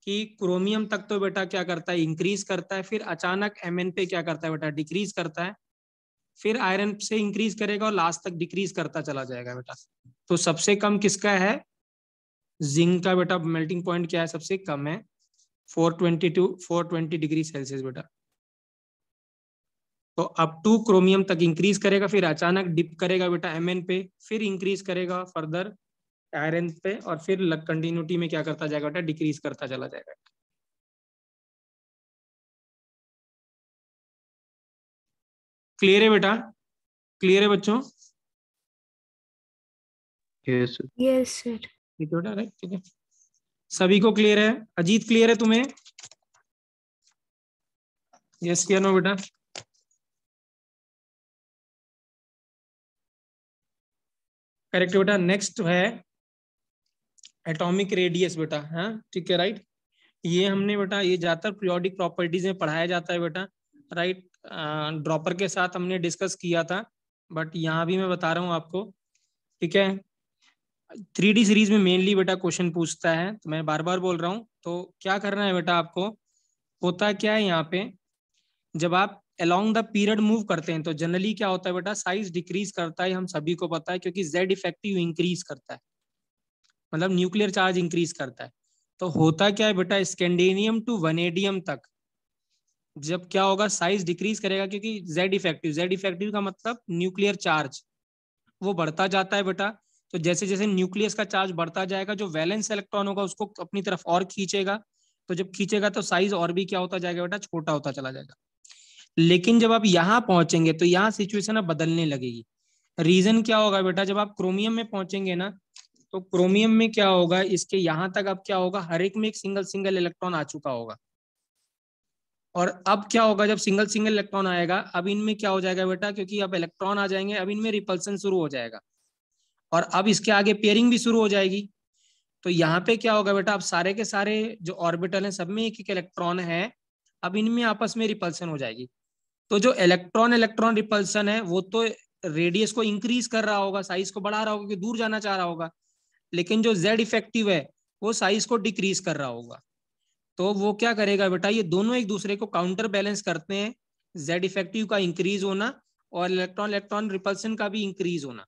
कि क्रोमियम तक तो बेटा क्या करता है इंक्रीज करता है फिर अचानक एम पे क्या करता है बेटा डिक्रीज करता है फिर आयरन से इंक्रीज करेगा और लास्ट तक डिक्रीज करता चला जाएगा बेटा तो सबसे कम किसका है जिंक का बेटा मेल्टिंग पॉइंट क्या है सबसे कम है 422 420 डिग्री सेल्सियस बेटा तो अप टू क्रोमियम तक इंक्रीज करेगा फिर अचानक डिप करेगा बेटा एम पे फिर इंक्रीज करेगा फर्दर आयरन पे और फिर कंटिन्यूटी में क्या करता जाएगा बेटा डिक्रीज करता चला जाएगा क्लियर है बेटा क्लियर है बच्चों यस सर यस सर रिक्रूटर है ठीक है सभी को क्लियर है अजीत क्लियर है तुम्हें यस क्या नो बेटा करेक्ट बेटा नेक्स्ट है एटॉमिक रेडियस बेटा हाँ ठीक है राइट ये हमने बेटा ये ज्यादातर प्रियोडिक प्रॉपर्टीज में पढ़ाया जाता है बेटा राइट ड्रॉपर के साथ हमने डिस्कस किया था बट यहाँ भी मैं बता रहा हूँ आपको ठीक है थ्री डी सीरीज में मेनली बेटा क्वेश्चन पूछता है तो मैं बार बार बोल रहा हूँ तो क्या करना है बेटा आपको होता क्या है यहाँ पे जब आप अलोंग द पीरियड मूव करते हैं तो जनरली क्या होता है बेटा साइज डिक्रीज करता है हम सभी को पता है क्योंकि जेड इफेक्टिव इंक्रीज करता है मतलब न्यूक्लियर चार्ज इंक्रीज करता है तो होता क्या है बेटा स्कैंडेनियम टू वनेडियम तक जब क्या होगा साइज डिक्रीज करेगा क्योंकि जेड इफेक्टिव जेड इफेक्टिव का मतलब न्यूक्लियर चार्ज वो बढ़ता जाता है बेटा तो जैसे जैसे न्यूक्लियस का चार्ज बढ़ता जाएगा जो वैलेंस इलेक्ट्रॉन होगा उसको अपनी तरफ और खींचेगा तो जब खींचेगा तो साइज और भी क्या होता जाएगा बेटा छोटा होता चला जाएगा लेकिन जब आप यहाँ पहुंचेंगे तो यहाँ सिचुएशन अब बदलने लगेगी रीजन क्या होगा बेटा जब आप क्रोमियम में पहुंचेंगे ना तो क्रोमियम में क्या होगा इसके यहाँ तक अब क्या होगा हर एक में एक सिंगल सिंगल इलेक्ट्रॉन आ चुका होगा और अब क्या होगा जब सिंगल सिंगल इलेक्ट्रॉन आएगा अब इनमें क्या हो जाएगा बेटा क्योंकि अब इलेक्ट्रॉन आ जाएंगे अब इनमें रिपल्सन शुरू हो जाएगा और अब इसके आगे पेयरिंग भी शुरू हो जाएगी तो यहाँ पे क्या होगा बेटा अब सारे के सारे जो ऑर्बिटल हैं सब में एक एक इलेक्ट्रॉन है अब इनमें आपस में रिपल्सन हो जाएगी तो जो इलेक्ट्रॉन इलेक्ट्रॉन रिपल्सन है वो तो रेडियस को इंक्रीज कर रहा होगा साइज को बढ़ा रहा होगा क्योंकि दूर जाना चाह रहा होगा लेकिन जो जेड इफेक्टिव है वो साइज को डिक्रीज कर रहा होगा तो वो क्या करेगा बेटा ये दोनों एक दूसरे को काउंटर बैलेंस करते हैं जेड इफेक्टिव का इंक्रीज होना और इलेक्ट्रॉन इलेक्ट्रॉन रिपल्सन का भी इंक्रीज होना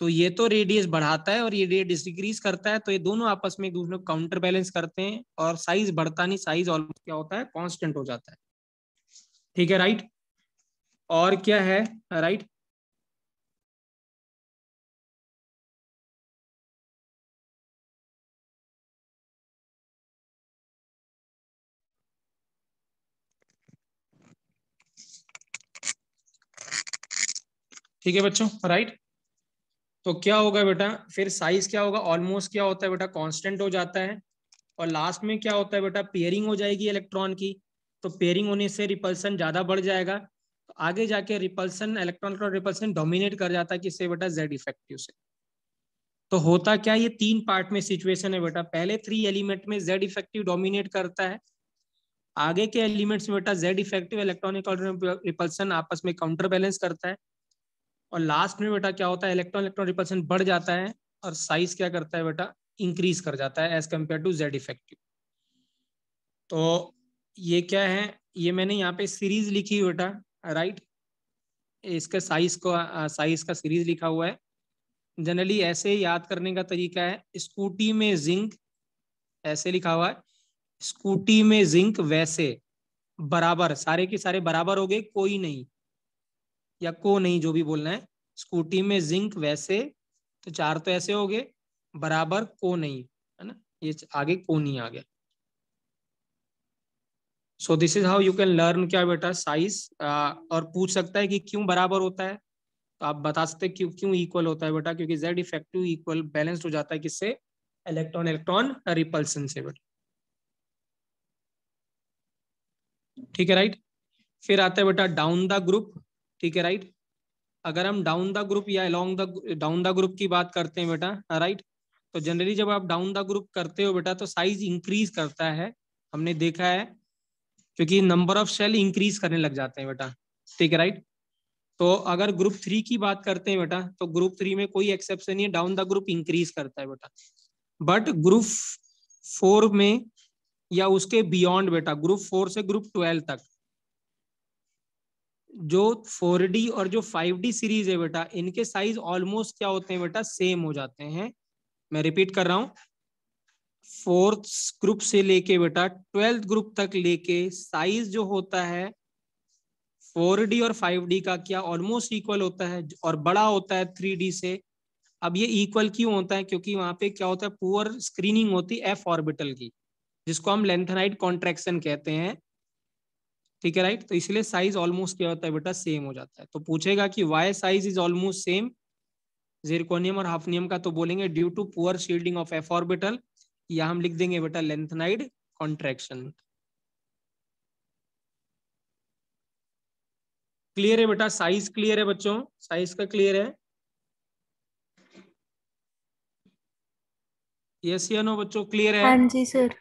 तो ये तो रेडियस बढ़ाता है और ये रेडियस डिक्रीज करता है तो ये दोनों आपस में एक दूसरे को काउंटर बैलेंस करते हैं और साइज बढ़ता नहीं साइज ऑलमोस्ट क्या होता है कॉन्स्टेंट हो जाता है ठीक है राइट और क्या है राइट ठीक है बच्चों राइट तो क्या होगा बेटा फिर साइज क्या होगा ऑलमोस्ट क्या होता है बेटा कांस्टेंट हो जाता है और लास्ट में क्या होता है बेटा पेयरिंग हो जाएगी इलेक्ट्रॉन की तो पेयरिंग होने से रिपल्सन ज्यादा बढ़ जाएगा तो आगे जाके रिपल्सन इलेक्ट्रॉन का रिपल्सन डोमिनेट कर जाता है किससे बेटा जेड इफेक्टिव से तो होता क्या ये तीन पार्ट में सिचुएशन है बेटा पहले थ्री एलिमेंट में जेड इफेक्टिव डोमिनेट करता है आगे के एलिमेंट्स में बेटा जेड इफेक्टिव इलेक्ट्रॉनिक रिपल्सन आपस में काउंटर बैलेंस करता है और लास्ट में बेटा क्या होता है इलेक्ट्रॉन इलेक्ट्रॉन रिपल्सन बढ़ जाता है और साइज क्या करता है बेटा इंक्रीज कर जाता है as compare to Z effective तो ये क्या है ये मैंने यहाँ पे सीरीज लिखी बेटा राइट इसके साइज को साइज का सीरीज लिखा हुआ है जनरली ऐसे याद करने का तरीका है स्कूटी में जिंक ऐसे लिखा हुआ है स्कूटी में जिंक वैसे बराबर सारे के सारे बराबर हो गए कोई नहीं या को नहीं जो भी बोलना है स्कूटी में जिंक वैसे तो चार तो ऐसे हो गए बराबर को नहीं है ना ये आगे को नहीं आ गया so this is how you can learn क्या बेटा साइज और पूछ सकता है कि क्यों बराबर होता है तो आप बता सकते हैं क्यों क्यों इक्वल होता है बेटा क्योंकि जेड इफेक्टिव इक्वल बैलेंस हो जाता है किससे इलेक्ट्रॉन इलेक्ट्रॉन रिपल्सन से बेटा ठीक है राइट फिर आता है बेटा डाउन द ग्रुप ठीक है राइट अगर हम डाउन द ग्रुप या along the down the group की बात करते हैं बेटा राइट तो जनरली जब आप डाउन द ग्रुप करते हो बेटा तो साइज इंक्रीज करता है हमने देखा है क्योंकि नंबर ऑफ सेल इंक्रीज करने लग जाते हैं बेटा ठीक है राइट तो अगर ग्रुप थ्री की बात करते हैं बेटा तो ग्रुप थ्री में कोई एक्सेप्शन नहीं है डाउन द ग्रुप इंक्रीज करता है बेटा बट ग्रुप फोर में या उसके बियॉन्ड बेटा ग्रुप फोर से ग्रुप ट्वेल्व तक जो 4D और जो 5D सीरीज है बेटा इनके साइज ऑलमोस्ट क्या होते हैं बेटा सेम हो जाते हैं मैं रिपीट कर रहा हूं फोर्थ ग्रुप से लेके बेटा ट्वेल्थ ग्रुप तक लेके साइज जो होता है 4D और 5D का क्या ऑलमोस्ट इक्वल होता है और बड़ा होता है 3D से अब ये इक्वल क्यों होता है क्योंकि वहां पे क्या होता है पुअर स्क्रीनिंग होती है एफ ऑर्बिटल की जिसको हम लेंथनाइट कॉन्ट्रेक्शन कहते हैं ठीक है राइट तो इसलिए साइज ऑलमोस्ट क्या होता है बेटा सेम हो जाता है तो पूछेगा कि why size is almost same zirconium और हाफनियम का तो बोलेंगे due to poor shielding of f orbital या हम लिख देंगे बेटा लेंथनाइड कॉन्ट्रेक्शन क्लियर है बेटा साइज क्लियर है बच्चों साइज का क्लियर है यस या नो बच्चों क्लियर है हाँ जी सर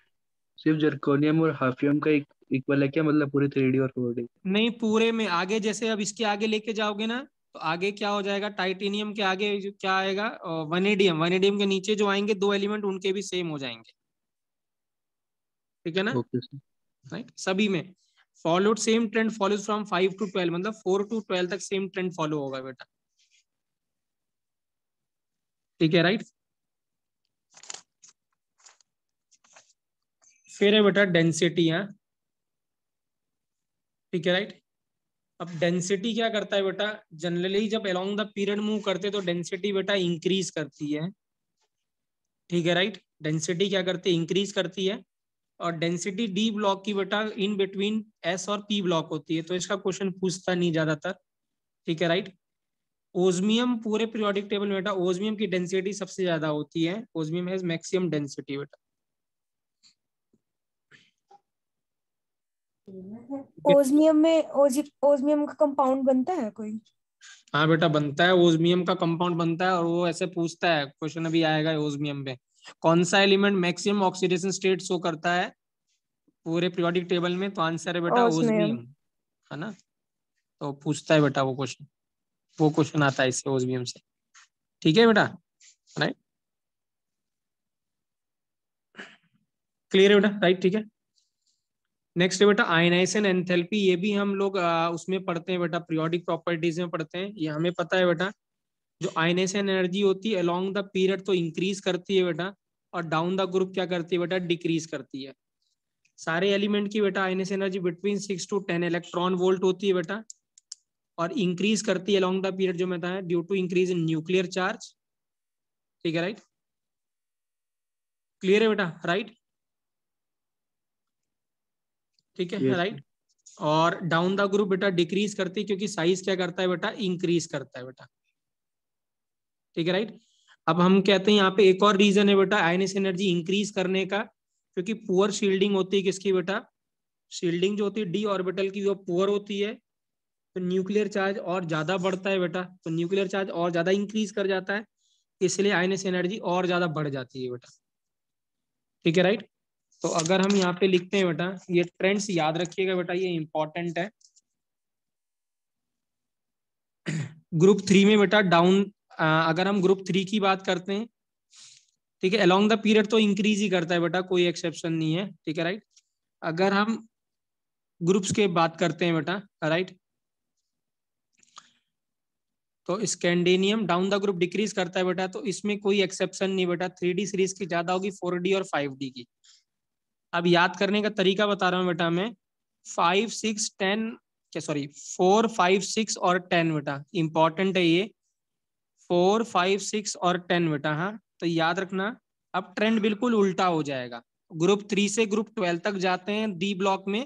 सिर्फ जर्कोनियम और हाफियम का एक इक्वल है क्या मतलब पूरे थ्री डी और फोर डी नहीं पूरे में आगे जैसे अब इसके आगे लेके जाओगे ना तो आगे क्या हो जाएगा टाइटेनियम के आगे जो क्या आएगा वनेडियम वनेडियम के नीचे जो आएंगे दो एलिमेंट उनके भी सेम हो जाएंगे ठीक है ना राइट okay, सभी में followed same trend follow from five to twelve मतलब फोर टू ट्वेल्व तक सेम ट्रेंड फॉलो होगा बेटा ठीक है राइट फिर है बेटा डेंसिटी है हाँ। ठीक है राइट अब डेंसिटी क्या करता है बेटा जनरली जब अलोंग द पीरियड मूव करते तो डेंसिटी बेटा इंक्रीज करती है ठीक है राइट डेंसिटी क्या करती है इंक्रीज करती है और डेंसिटी डी ब्लॉक की बेटा इन बिटवीन एस और पी ब्लॉक होती है तो इसका क्वेश्चन पूछता नहीं ज्यादातर ठीक है राइट ओजमियम पूरे पीरियोडिक टेबल में बेटा ओजमियम की डेंसिटी सबसे ज्यादा होती है ओजमियम हैज मैक्सिमम डेंसिटी बेटा ओजमियम में ओजमियम का कंपाउंड बनता है कोई हाँ बेटा बनता है ओजमियम का कंपाउंड बनता है और वो ऐसे पूछता है क्वेश्चन अभी आएगा ओजमियम पे कौन सा element maximum oxidation state show करता है पूरे पीरियोडिक टेबल में तो आंसर है बेटा ओजमियम है ना तो पूछता है बेटा वो क्वेश्चन वो क्वेश्चन आता है इससे ओजमियम से ठीक है बेटा राइट क्लियर है बेटा राइट ठीक है नेक्स्ट है बेटा आयनाइसन एंथैल्पी ये भी हम लोग आ, उसमें पढ़ते हैं बेटा प्रियोडिक प्रॉपर्टीज में पढ़ते हैं ये हमें पता है बेटा जो आयनाइसन एनर्जी होती है अलोंग द पीरियड तो इंक्रीज करती है बेटा और डाउन द ग्रुप क्या करती है बेटा डिक्रीज करती है सारे एलिमेंट की बेटा ionisation energy between six to ten electron volt होती है बेटा और इंक्रीज करती है अलोंग द पीरियड जो मैं बताया due to increase in nuclear charge ठीक है राइट क्लियर है बेटा राइट right? ठीक है राइट और डाउन द ग्रुप बेटा डिक्रीज करती है क्योंकि साइज क्या करता है बेटा इंक्रीज करता है बेटा ठीक है राइट अब हम कहते हैं यहाँ पे एक और रीजन है बेटा आयनिस एनर्जी इंक्रीज करने का क्योंकि पुअर शील्डिंग होती है किसकी बेटा शील्डिंग जो होती है डी ऑर्बिटल की वो पुअर होती है तो न्यूक्लियर चार्ज और ज्यादा बढ़ता है बेटा तो न्यूक्लियर चार्ज और ज्यादा इंक्रीज कर जाता है इसलिए आयनिस एनर्जी और ज्यादा बढ़ जाती है बेटा ठीक है राइट तो अगर हम यहाँ पे लिखते हैं बेटा ये ट्रेंड्स याद रखिएगा बेटा ये इंपॉर्टेंट है ग्रुप थ्री में बेटा डाउन अगर हम ग्रुप थ्री की बात करते हैं ठीक है अलोंग द पीरियड तो इंक्रीज ही करता है बेटा कोई एक्सेप्शन नहीं है ठीक है राइट अगर हम ग्रुप्स के बात करते हैं बेटा राइट तो scandium down the group decrease करता है बेटा तो इसमें कोई एक्सेप्शन नहीं बेटा थ्री सीरीज की ज्यादा होगी फोर और फाइव की अब याद करने का तरीका बता रहा हूँ बेटा मैं फाइव सिक्स टेन क्या सॉरी फोर फाइव सिक्स और टेन बेटा इंपॉर्टेंट है ये फोर फाइव सिक्स और टेन बेटा हाँ तो याद रखना अब ट्रेंड बिल्कुल उल्टा हो जाएगा ग्रुप थ्री से ग्रुप ट्वेल्व तक जाते हैं डी ब्लॉक में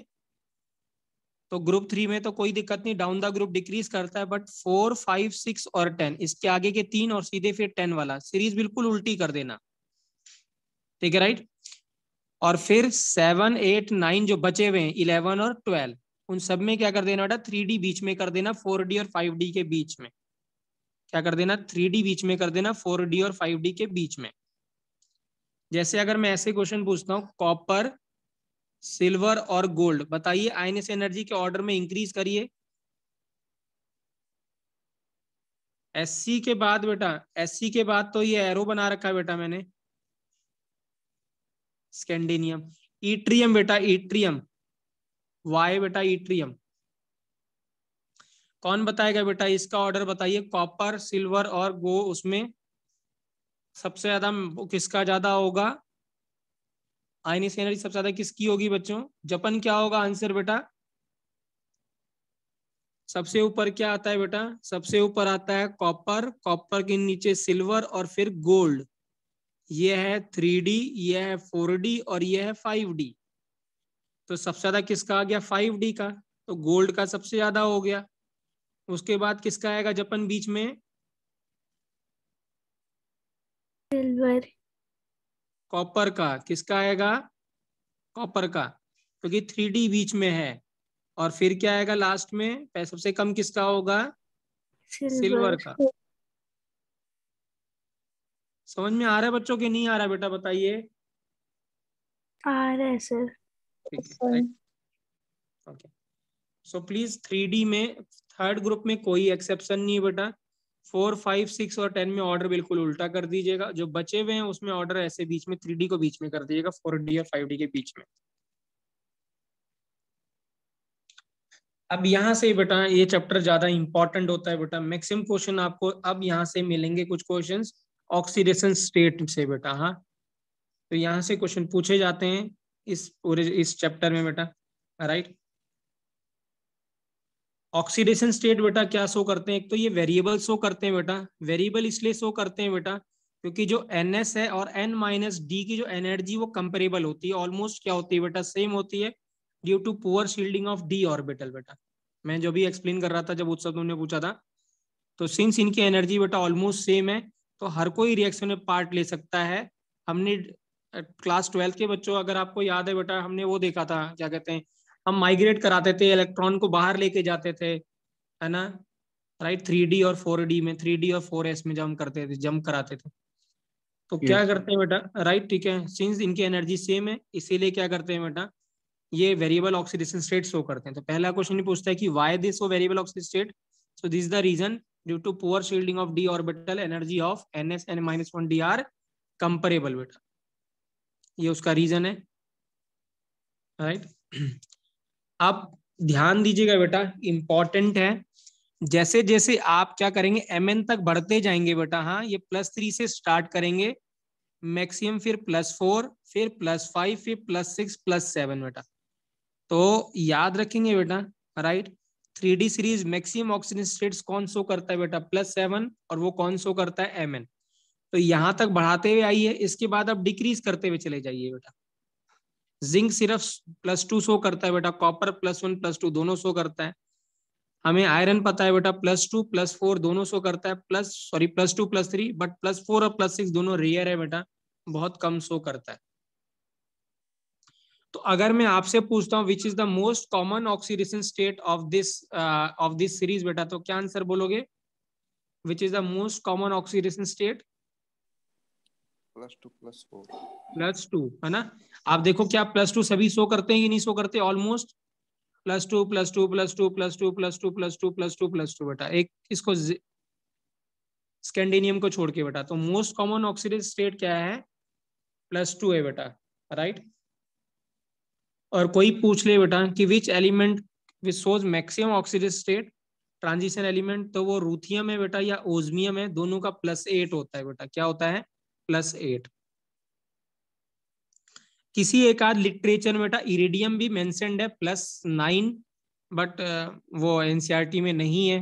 तो ग्रुप थ्री में तो कोई दिक्कत नहीं डाउन द ग्रुप डिक्रीज करता है बट फोर फाइव सिक्स और टेन इसके आगे के तीन और सीधे फिर टेन वाला सीरीज बिल्कुल उल्टी कर देना ठीक है राइट और फिर सेवन एट नाइन जो बचे हुए हैं इलेवन और ट्वेल्व उन सब में क्या कर देना बेटा थ्री डी बीच में कर देना फोर डी और फाइव डी के बीच में क्या कर देना थ्री डी बीच में कर देना फोर डी और फाइव डी के बीच में जैसे अगर मैं ऐसे क्वेश्चन पूछता हूँ कॉपर सिल्वर और गोल्ड बताइए आइनस एनर्जी के ऑर्डर में इंक्रीज करिए एस के बाद बेटा एस के बाद तो ये एरो बना रखा है बेटा मैंने स्कैंडिनियम ईट्रियम बेटा ईट्रियम वाई बेटा ईट्रियम कौन बताएगा बेटा इसका ऑर्डर बताइए कॉपर सिल्वर और गो उसमें सबसे ज्यादा किसका ज्यादा होगा आइनी एनर्जी सबसे ज्यादा किसकी होगी बच्चों जपन क्या होगा आंसर बेटा सबसे ऊपर क्या आता है बेटा सबसे ऊपर आता है कॉपर कॉपर के नीचे सिल्वर और फिर गोल्ड ये है थ्री डी ये है फोर डी और ये है फाइव डी तो सबसे ज्यादा किसका आ गया फाइव डी का तो गोल्ड का सबसे ज्यादा हो गया उसके बाद किसका आएगा जपन बीच में सिल्वर कॉपर का किसका आएगा कॉपर का क्योंकि थ्री डी बीच में है और फिर क्या आएगा लास्ट में सबसे कम किसका होगा सिल्वर, सिल्वर का समझ में आ रहा है बच्चों के नहीं आ रहा बेटा बताइए आ रहा है sir okay so please three में थर्ड ग्रुप में कोई एक्सेप्शन नहीं है बेटा फोर फाइव सिक्स और टेन में ऑर्डर बिल्कुल उल्टा कर दीजिएगा जो बचे हुए हैं उसमें ऑर्डर ऐसे बीच में थ्री को बीच में कर दीजिएगा फोर डी और फाइव डी के बीच में अब यहाँ से बेटा ये चैप्टर ज्यादा इंपॉर्टेंट होता है बेटा मैक्सिमम क्वेश्चन आपको अब यहाँ से मिलेंगे कुछ क्वेश्चंस ऑक्सीडेशन स्टेट से बेटा हाँ तो यहाँ से क्वेश्चन पूछे जाते हैं इस पूरे इस चैप्टर में बेटा राइट ऑक्सीडेशन स्टेट बेटा क्या शो करते हैं एक तो ये वेरिएबल शो करते हैं बेटा वेरिएबल इसलिए शो करते हैं बेटा क्योंकि जो एन एस है और एन माइनस डी की जो एनर्जी वो कंपेरेबल होती है ऑलमोस्ट क्या होती है बेटा सेम होती है due to poor shielding of d orbital बेटा मैं जो भी एक्सप्लेन कर रहा था जब उत्सव तुमने पूछा था तो सिंस इनकी एनर्जी बेटा ऑलमोस्ट सेम है तो हर कोई रिएक्शन में पार्ट ले सकता है हमने क्लास ट्वेल्थ के बच्चों अगर आपको याद है बेटा हमने वो देखा था क्या कहते हैं हम माइग्रेट कराते थे इलेक्ट्रॉन को बाहर लेके जाते थे है ना राइट थ्री और फोर में थ्री और फोर में जम करते थे जम कराते थे तो क्या करते हैं बेटा राइट ठीक है सिंस इनकी एनर्जी सेम है इसीलिए क्या करते हैं बेटा ये वेरिएबल ऑक्सीडेशन स्टेट शो करते हैं तो पहला क्वेश्चन पूछता है कि वाई दिस वो variable oxidation state so this the reason due to poor shielding of d orbital energy of ns and minus one d are comparable बेटा ये उसका रीजन है राइट right? आप (clears throat) ध्यान दीजिएगा बेटा इंपॉर्टेंट है जैसे जैसे आप क्या करेंगे एम एन तक बढ़ते जाएंगे बेटा हाँ ये प्लस थ्री से स्टार्ट करेंगे मैक्सिमम फिर प्लस फोर फिर प्लस फाइव फिर प्लस सिक्स प्लस सेवन बेटा तो याद रखेंगे बेटा right three D series maximum oxygen कौन शो करता है बेटा प्लस सेवन और वो कौन शो करता है एम एन तो यहां तक बढ़ाते हुए आइए इसके बाद आप डिक्रीज करते हुए चले जाइए बेटा जिंक सिर्फ प्लस टू शो करता है बेटा copper plus one plus two दोनों शो करता है हमें आयरन पता है बेटा प्लस टू प्लस फोर दोनों शो करता है plus sorry plus two plus three but plus four और प्लस सिक्स दोनों रेयर है बेटा बहुत कम शो करता है तो अगर मैं आपसे पूछता हूँ which is the most common oxidation state of this of this series बेटा तो क्या आंसर बोलोगे which is the most common oxidation state plus two plus four plus two है ना आप देखो क्या प्लस टू सभी शो करते हैं कि नहीं शो करते almost plus two plus two plus two plus two plus two plus two plus two plus two बेटा एक इसको स्कैंडिनियम को छोड़ के बेटा तो मोस्ट कॉमन ऑक्सीडेशन स्टेट क्या है प्लस टू है बेटा राइट और कोई पूछ ले बेटा कि which element which shows maximum oxidation state transition element तो वो रूथियम है बेटा या ओजमियम है दोनों का प्लस एट होता है बेटा क्या होता है प्लस एट किसी एक आध लिटरेचर में बेटा इरिडियम भी मैं प्लस नाइन बट वो एनसीआर e में नहीं है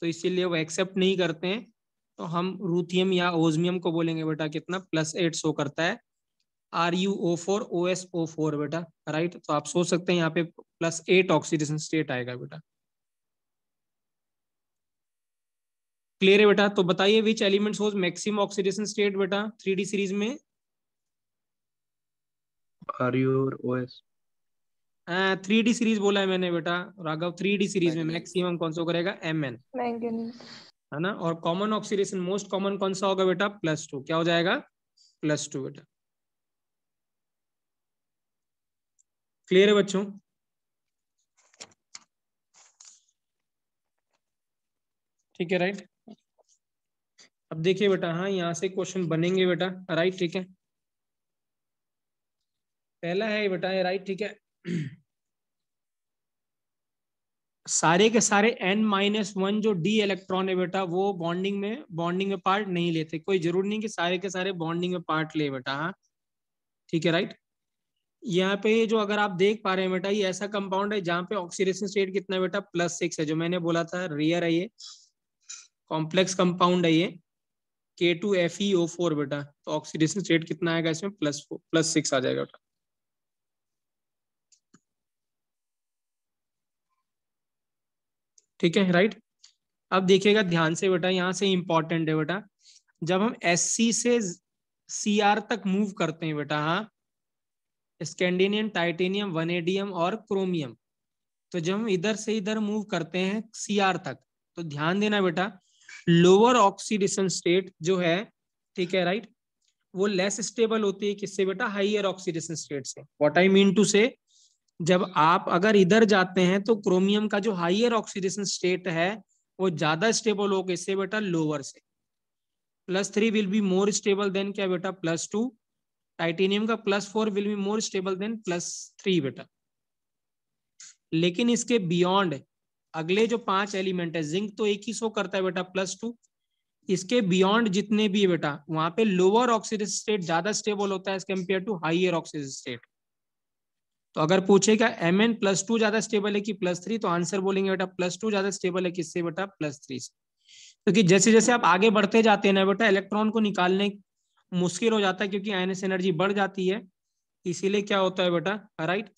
तो इसीलिए वो एक्सेप्ट नहीं करते हैं तो हम रूथियम या ओजमियम को बोलेंगे बेटा कितना प्लस एट शो करता है R U O four O S O four बेटा राइट तो आप सोच सकते हैं यहाँ पे प्लस एट ऑक्सीडेशन स्टेट आएगा बेटा क्लियर है बेटा तो बताइए which element whose maximum oxidation state बेटा थ्री डी सीरीज में R U OS three D series बोला है मैंने बेटा राघव थ्री डी सीरीज में मैक्सिमम कौन सा करेगा एम एन है ना और कॉमन ऑक्सीडेशन मोस्ट कॉमन कौन सा होगा बेटा प्लस टू क्या हो जाएगा प्लस टू बेटा क्लियर है बच्चों ठीक है राइट अब देखिए बेटा हाँ यहाँ से क्वेश्चन बनेंगे बेटा राइट ठीक है पहला है बेटा राइट ठीक है सारे के सारे एन माइनस वन जो डी इलेक्ट्रॉन है बेटा वो बॉन्डिंग में बॉन्डिंग में पार्ट नहीं लेते कोई जरूर नहीं कि सारे के सारे बॉन्डिंग में पार्ट ले बेटा हाँ ठीक है राइट यहाँ पे जो अगर आप देख पा रहे हैं बेटा ये ऐसा कंपाउंड है जहां पे ऑक्सीडेशन स्टेट कितना बेटा प्लस सिक्स है जो मैंने बोला था रियर है ये कॉम्प्लेक्स कंपाउंड है ये K two F E O four बेटा तो ऑक्सीडेशन स्टेट कितना आएगा इसमें प्लस फोर प्लस सिक्स आ जाएगा बेटा ठीक है राइट अब देखिएगा ध्यान से बेटा यहाँ से इंपॉर्टेंट है बेटा जब हम एस सी से सी आर तक मूव करते हैं बेटा हाँ स्कैंडिनियम टाइटेनियम वनेडियम और क्रोमियम तो जब हम इधर से इधर मूव करते हैं सीआर तक तो ध्यान देना बेटा लोअर ऑक्सीडेशन स्टेट जो है ठीक है राइट वो लेस स्टेबल होती है किससे बेटा हाइयर ऑक्सीडेशन स्टेट से what I mean to say जब आप अगर इधर जाते हैं तो क्रोमियम का जो हाइयर ऑक्सीडेशन स्टेट है वो ज्यादा स्टेबल हो किससे बेटा लोअर से plus three will be more stable than क्या बेटा प्लस टू टाइटेनियम का plus four will be more stable than plus three बेटा लेकिन इसके बियॉन्ड अगले जो पांच एलिमेंट है जिंक तो एक ही शो करता है बेटा प्लस टू इसके बियॉन्ड जितने भी है बेटा वहां पे लोअर ऑक्सीजन स्टेट ज्यादा स्टेबल होता है as compare to higher oxygen state तो अगर पूछेगा एम एन प्लस टू ज्यादा स्टेबल है कि प्लस थ्री तो आंसर बोलेंगे बेटा प्लस टू ज्यादा स्टेबल है किससे बेटा प्लस थ्री से क्योंकि तो जैसे जैसे आप आगे बढ़ते जाते हैं ना बेटा इलेक्ट्रॉन को निकालने मुश्किल हो जाता है क्योंकि आयनस एनर्जी बढ़ जाती है इसीलिए क्या होता है बेटा राइट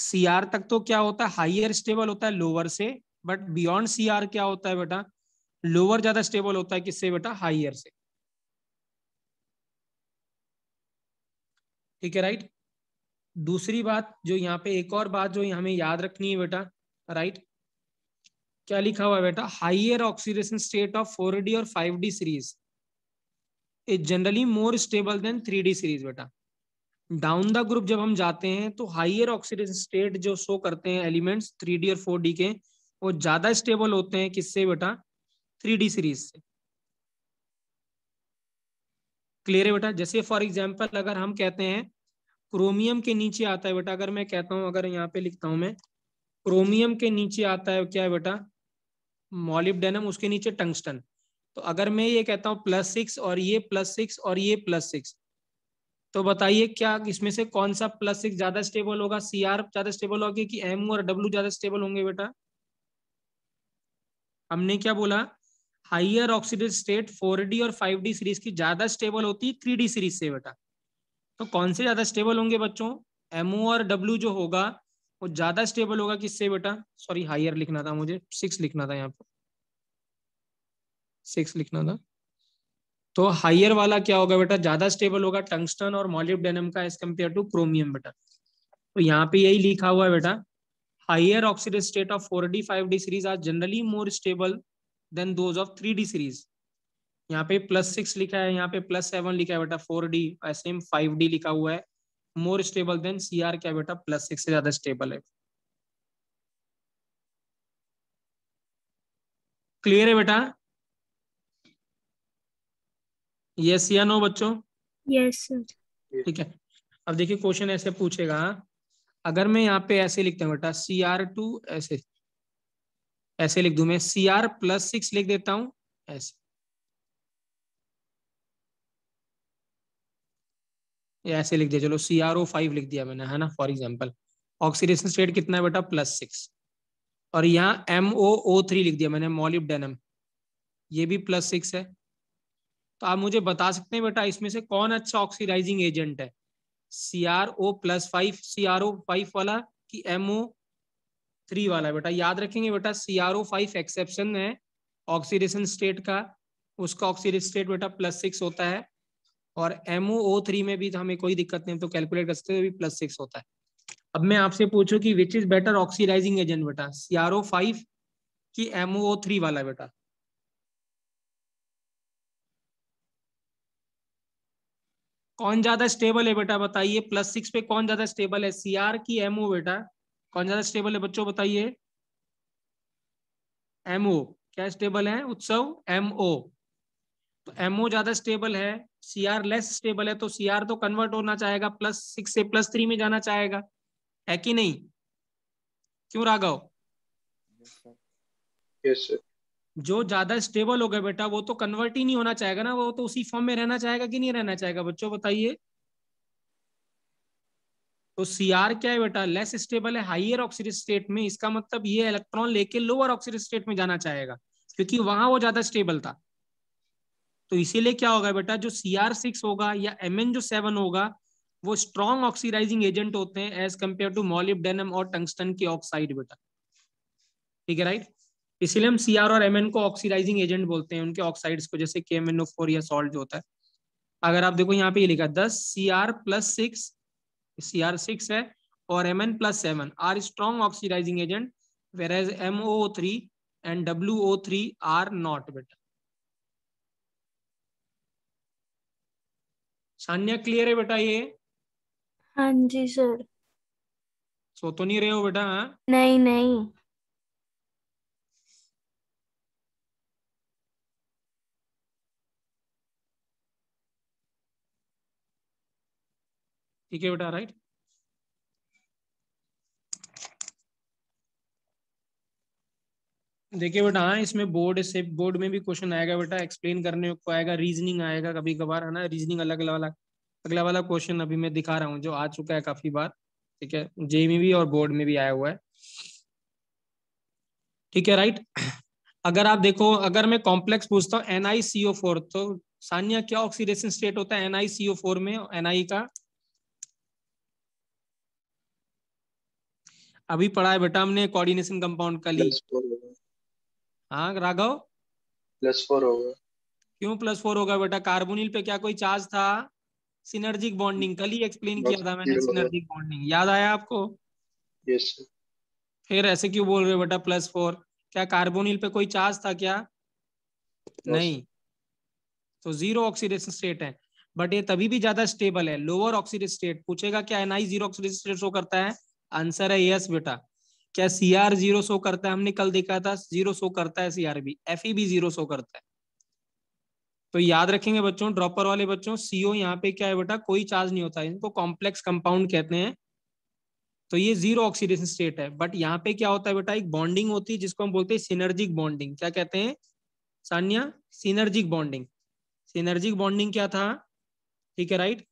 सी आर तक तो क्या होता है हाइयर स्टेबल होता है लोअर से बट बियॉन्ड सी आर क्या होता है बेटा लोअर ज्यादा स्टेबल होता है किससे बेटा हाइयर से ठीक है राइट दूसरी बात जो यहाँ पे एक और बात जो हमें याद रखनी है बेटा राइट क्या लिखा हुआ है बेटा higher oxidation state of four D और five d series is generally more stable than three series बेटा डाउन द ग्रुप जब हम जाते हैं तो हाइयर ऑक्सीजन स्टेट जो शो करते हैं एलिमेंट्स थ्री डी और फोर डी के वो ज्यादा स्टेबल होते हैं किससे बेटा थ्री डी सीरीज से क्लियर है बेटा जैसे फॉर एग्जाम्पल अगर हम कहते हैं क्रोमियम के नीचे आता है बेटा अगर मैं कहता हूं अगर यहाँ पे लिखता हूं मैं क्रोमियम के नीचे आता है क्या है बेटा मॉलिबडेनम उसके नीचे टंगस्टन तो अगर मैं ये कहता हूँ प्लस सिक्स और ये प्लस सिक्स और ये प्लस सिक्स तो बताइए क्या इसमें से कौन सा प्लस सिक्स ज्यादा स्टेबल होगा सी आर ज्यादा स्टेबल होगी कि एम और डब्ल्यू ज्यादा स्टेबल होंगे बेटा हमने क्या बोला हाइयर ऑक्सीडेट स्टेट 4D और 5D सीरीज की ज्यादा स्टेबल होती है 3D सीरीज से बेटा तो कौन से ज्यादा स्टेबल होंगे बच्चों एमओ और डब्ल्यू जो होगा वो ज्यादा स्टेबल होगा किससे बेटा सॉरी हाइयर लिखना था मुझे सिक्स लिखना था यहाँ पर सिक्स लिखना था तो हाइयर वाला क्या होगा बेटा ज्यादा स्टेबल होगा टंगस्टन और मॉलिब्डेनम का एज कम्पेयर टू क्रोमियम बेटा तो यहाँ पे यही लिखा हुआ है बेटा higher higher oxidative state of 4d 5d series are generally more stable than those three D series यहाँ पे प्लस सिक्स लिखा है यहाँ पे प्लस सेवन लिखा है बेटा four d same five d लिखा हुआ है more stable than C R क्या बेटा प्लस सिक्स से ज्यादा स्टेबल है क्लियर है बेटा यस या नो बच्चों यस ठीक है अब देखिए क्वेश्चन ऐसे पूछेगा अगर मैं यहाँ पे ऐसे लिखता हूँ बेटा सी आर टू ऐसे ऐसे लिख दू मैं सी आर प्लस सिक्स लिख देता हूं ऐसे ऐसे लिख दिया चलो सी आर ओ फाइव लिख दिया मैंने है ना फॉर एग्जाम्पल ऑक्सीडेशन स्टेट कितना है बेटा प्लस सिक्स और यहाँ एम ओ ओ थ्री लिख दिया मैंने मॉलिब ये भी प्लस सिक्स है तो आप मुझे बता सकते हैं बेटा इसमें से कौन अच्छा ऑक्सीडाइजिंग एजेंट है C R O plus five C R O five वाला कि एम ओ थ्री वाला बेटा याद रखेंगे बेटा C R O five exception है ऑक्सीडेशन स्टेट का उसका ऑक्सीडेशन स्टेट बेटा प्लस सिक्स होता है और एम ओ थ्री में भी तो हमें कोई दिक्कत नहीं तो कैलकुलेट कर सकते हो भी प्लस सिक्स होता है अब मैं आपसे पूछूं कि which is better oxidising agent बेटा सी आर ओ फाइव की एम ओ थ्री वाला बेटा कौन ज्यादा स्टेबल है बेटा बताइए प्लस सिक्स पे कौन ज्यादा स्टेबल है सीआर की एमओ बेटा कौन ज्यादा स्टेबल है बच्चों बताइए एमओ क्या स्टेबल है उत्सव एमओ तो एमओ ज्यादा स्टेबल है सीआर लेस स्टेबल है तो सीआर तो कन्वर्ट होना चाहेगा प्लस सिक्स से प्लस थ्री में जाना चाहेगा है कि नहीं क्यों राघव जो ज्यादा स्टेबल हो गया बेटा वो तो कन्वर्ट ही नहीं होना चाहेगा ना वो तो उसी फॉर्म में रहना चाहेगा कि नहीं रहना चाहेगा बच्चों बताइए तो सी आर क्या है बेटा लेस स्टेबल है हाइयर ऑक्सीडेट स्टेट में इसका मतलब ये इलेक्ट्रॉन लेके लोअर ऑक्सीडेट स्टेट में जाना चाहेगा क्योंकि वहां वो ज्यादा स्टेबल था तो इसीलिए क्या होगा बेटा जो सी आर सिक्स होगा या एम एन जो सेवन होगा वो स्ट्रॉन्ग ऑक्सीडाइजिंग एजेंट होते हैं एज कम्पेयर टू मॉलिबडेनम और टंगस्टन के ऑक्साइड बेटा ठीक है राइट इसीलिए हम सीआर और एमएन को ऑक्सीडाइजिंग एजेंट बोलते हैं उनके ऑक्साइड्स को जैसे के या सॉल्ट जो होता है अगर आप देखो यहाँ पे ये लिखा दस C R plus six C R six है और M N plus seven are strong oxidising agent whereas M O three and W O three are not बेटा सान्या क्लियर है बेटा ये हाँ जी सर सो तो नहीं रहे हो बेटा हाँ? नहीं नहीं ठीक है बेटा राइट देखिए बेटा हाँ इसमें बोर्ड से बोर्ड में भी क्वेश्चन आएगा बेटा एक्सप्लेन करने को आएगा रीजनिंग आएगा कभी कभार है ना रीजनिंग अलग अलग वाला अगला वाला क्वेश्चन अभी मैं दिखा रहा हूँ जो आ चुका है काफी बार ठीक है जे में भी और बोर्ड में भी आया हुआ है ठीक है राइट अगर आप देखो अगर मैं कॉम्प्लेक्स पूछता हूँ एनआईसीओ फोर तो सानिया क्या ऑक्सीडेशन स्टेट होता है एनआईसीओ फोर में एनआई का अभी पढ़ा है बेटा हमने कोऑर्डिनेशन कंपाउंड का ली हाँ राघव प्लस फोर होगा क्यों प्लस फोर होगा बेटा कार्बोनिल पे क्या कोई चार्ज था सिनर्जिक बॉन्डिंग कल ही एक्सप्लेन किया था मैंने सिनर्जिक बॉन्डिंग याद आया आपको यस फिर ऐसे क्यों बोल रहे हो बेटा प्लस फोर क्या कार्बोनिल पे कोई चार्ज था क्या नहीं तो जीरो ऑक्सीडेशन स्टेट है बट ये तभी भी ज्यादा स्टेबल है लोअर ऑक्सीडेशन स्टेट पूछेगा क्या NI zero oxidation state show करता है आंसर है यस बेटा क्या सी आर जीरो सो करता है हमने कल देखा था जीरो सो करता है सीआर बी एफ ई भी जीरो e सो करता है तो याद रखेंगे बच्चों ड्रॉपर वाले बच्चों सीओ यहाँ पे क्या है बेटा कोई चार्ज नहीं होता है इनको कॉम्प्लेक्स कंपाउंड कहते हैं तो ये जीरो ऑक्सीडेशन स्टेट है बट यहाँ पे क्या होता है बेटा एक बॉन्डिंग होती है जिसको हम बोलते हैं सिनर्जिक बॉन्डिंग क्या कहते हैं Saniya synergic bonding synergic bonding क्या था ठीक है राइट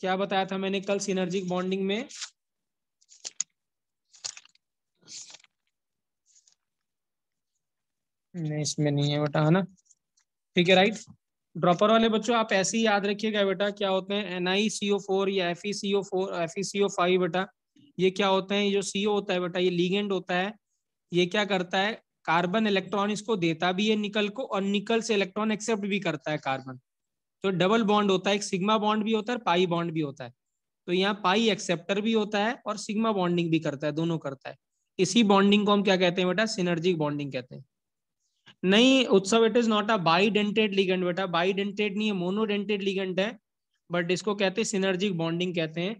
क्या बताया था मैंने कल सिनर्जिक बॉन्डिंग में नहीं इसमें नहीं है बेटा है ना ठीक है राइट ड्रॉपर वाले बच्चों आप ऐसे ही याद रखिएगा बेटा क्या होते हैं N I C O four या F E C O four F E C O five बेटा ये क्या होते हैं जो सी ओ होता है बेटा ये लीगेंड होता है ये क्या करता है कार्बन इलेक्ट्रॉन इसको देता भी है निकल को और निकल से इलेक्ट्रॉन एक्सेप्ट भी करता है कार्बन तो डबल बॉन्ड होता है एक सिग्मा बॉन्ड भी होता है पाई बॉन्ड भी होता है तो यहाँ पाई एक्सेप्टर भी होता है और सिग्मा बॉन्डिंग भी करता है दोनों करता है इसी बॉन्डिंग को हम क्या कहते हैं बेटा सिनर्जिक बॉन्डिंग कहते हैं नहीं Utsav it is not a bidentate ligand बेटा बाईडेंटेड नहीं है मोनोडेंटेड लिगेंड है बट इसको कहते हैं सिनर्जिक बॉन्डिंग कहते हैं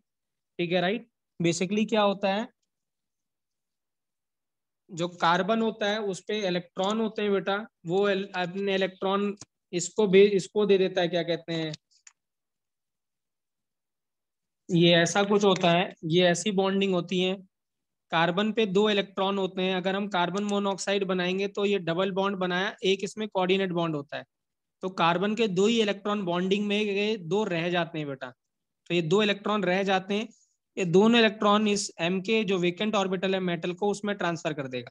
ठीक है राइट बेसिकली क्या होता है जो कार्बन होता है उस पर इलेक्ट्रॉन होते हैं बेटा वो अपने इलेक्ट्रॉन इसको भी इसको दे देता है क्या कहते हैं ये ऐसा कुछ होता है ये ऐसी बॉन्डिंग होती है कार्बन पे दो इलेक्ट्रॉन होते हैं अगर हम कार्बन मोनोऑक्साइड बनाएंगे तो ये डबल बॉन्ड बनाया एक इसमें कोऑर्डिनेट बॉन्ड होता है तो कार्बन के दो ही इलेक्ट्रॉन बॉन्डिंग में ये दो रह जाते हैं बेटा तो ये दो इलेक्ट्रॉन रह जाते हैं ये दोनों इलेक्ट्रॉन इस एम के जो वेकेंट ऑर्बिटल है मेटल को उसमें ट्रांसफर कर देगा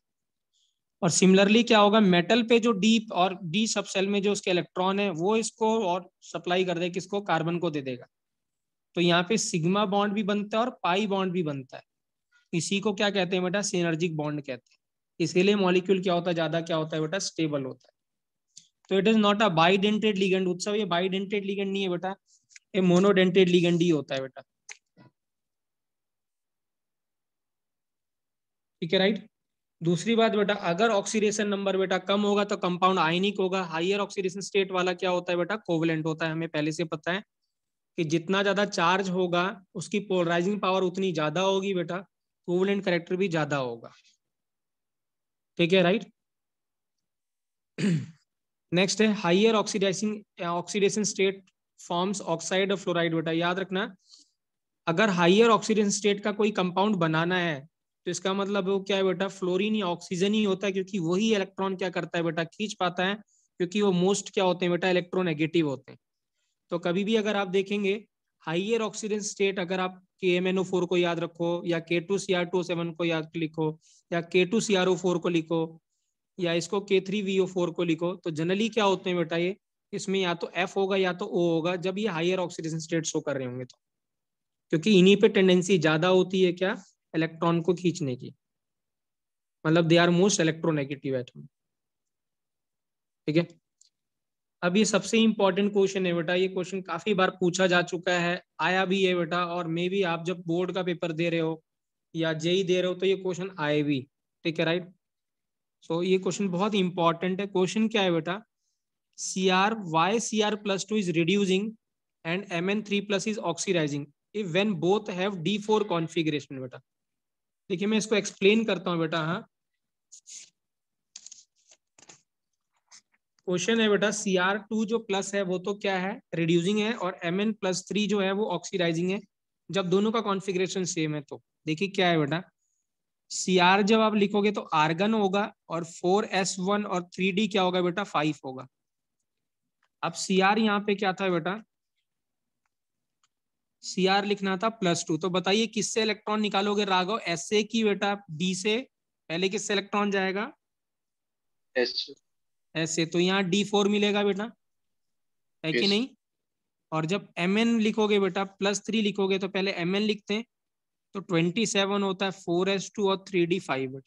और सिमिलरली क्या होगा मेटल पे जो डीप और डी सब सेल में जो उसके इलेक्ट्रॉन है वो इसको और सप्लाई कर देगा किसको कार्बन को दे देगा तो यहाँ पे सिग्मा बॉन्ड भी बनता है और पाई बॉन्ड भी बनता है इसी को क्या कहते हैं बेटा सीनर्जिक बॉन्ड कहते हैं इसीलिए मॉलिक्यूल क्या होता है ज्यादा क्या होता है बेटा स्टेबल होता है तो it is not a bidentate ligand Utsav ये बाइडेंटेड लिगेंड नहीं है बेटा ये मोनोडेंटेड लिगेंड ही होता है बेटा ठीक है राइट दूसरी बात बेटा अगर ऑक्सीडेशन नंबर बेटा कम होगा तो कंपाउंड आयनिक होगा हाइयर ऑक्सीडेशन स्टेट वाला क्या होता है बेटा कोवलेंट होता है हमें पहले से पता है कि जितना ज्यादा चार्ज होगा उसकी पोलराइजिंग पावर उतनी ज्यादा होगी बेटा कोवलेंट करेक्टर भी ज्यादा होगा ठीक है राइट नेक्स्ट है higher oxidising oxidation state forms oxide और फ्लोराइड बेटा याद रखना अगर हाइयर ऑक्सीडेशन स्टेट का कोई कंपाउंड बनाना है तो इसका मतलब वो क्या है बेटा फ्लोरीन या ऑक्सीजन ही होता है क्योंकि वही इलेक्ट्रॉन क्या करता है बेटा खींच पाता है क्योंकि वो मोस्ट क्या होते हैं बेटा इलेक्ट्रोनेगेटिव होते हैं तो कभी भी अगर आप देखेंगे हाइयर ऑक्सीडेंट स्टेट अगर आप कि एम एन ओ फोर को याद रखो या K two C R two seven को याद लिखो या K two C R O four को लिखो या इसको के थ्री वी ओ फोर को लिखो तो जनरली क्या होते हैं बेटा ये इसमें या तो एफ होगा या तो ओ होगा जब ये हायर ऑक्सीडेशन स्टेट शो कर रहे होंगे तो क्योंकि इन्हीं पे टेंडेंसी ज्यादा होती है क्या इलेक्ट्रॉन को खींचने की मतलब they are most electronegative atom ठीक है अब ये सबसे इंपॉर्टेंट क्वेश्चन है बेटा ये क्वेश्चन काफी बार पूछा जा चुका है आया भी है बेटा और मे भी आप जब बोर्ड का पेपर दे रहे हो या जेई दे रहे हो तो ये क्वेश्चन आए भी ठीक है राइट सो ये क्वेश्चन बहुत इंपॉर्टेंट है क्वेश्चन क्या है बेटा C R why C R plus two is reducing and M N three plus is oxidising when both have d four configuration बेटा देखिए मैं इसको एक्सप्लेन करता हूँ बेटा हाँ क्वेश्चन है बेटा सी आर टू जो प्लस है वो तो क्या है रिड्यूसिंग है और एम एन प्लस थ्री जो है वो ऑक्सीडाइजिंग है जब दोनों का कॉन्फिग्रेशन सेम है तो देखिए क्या है बेटा सी आर जब आप लिखोगे तो आर्गन होगा और फोर एस वन और थ्री डी क्या होगा बेटा फाइव होगा अब सी आर यहाँ पे क्या था बेटा सी आर लिखना था प्लस टू तो बताइए किससे इलेक्ट्रॉन निकालोगे राघव एस ए की बेटा बी से पहले किससे इलेक्ट्रॉन जाएगा ऐसे तो यहाँ डी फोर मिलेगा बेटा है कि नहीं और जब एम एन लिखोगे बेटा प्लस थ्री लिखोगे तो पहले एम एन लिखते हैं तो ट्वेंटी सेवन होता है फोर एस टू और थ्री डी फाइव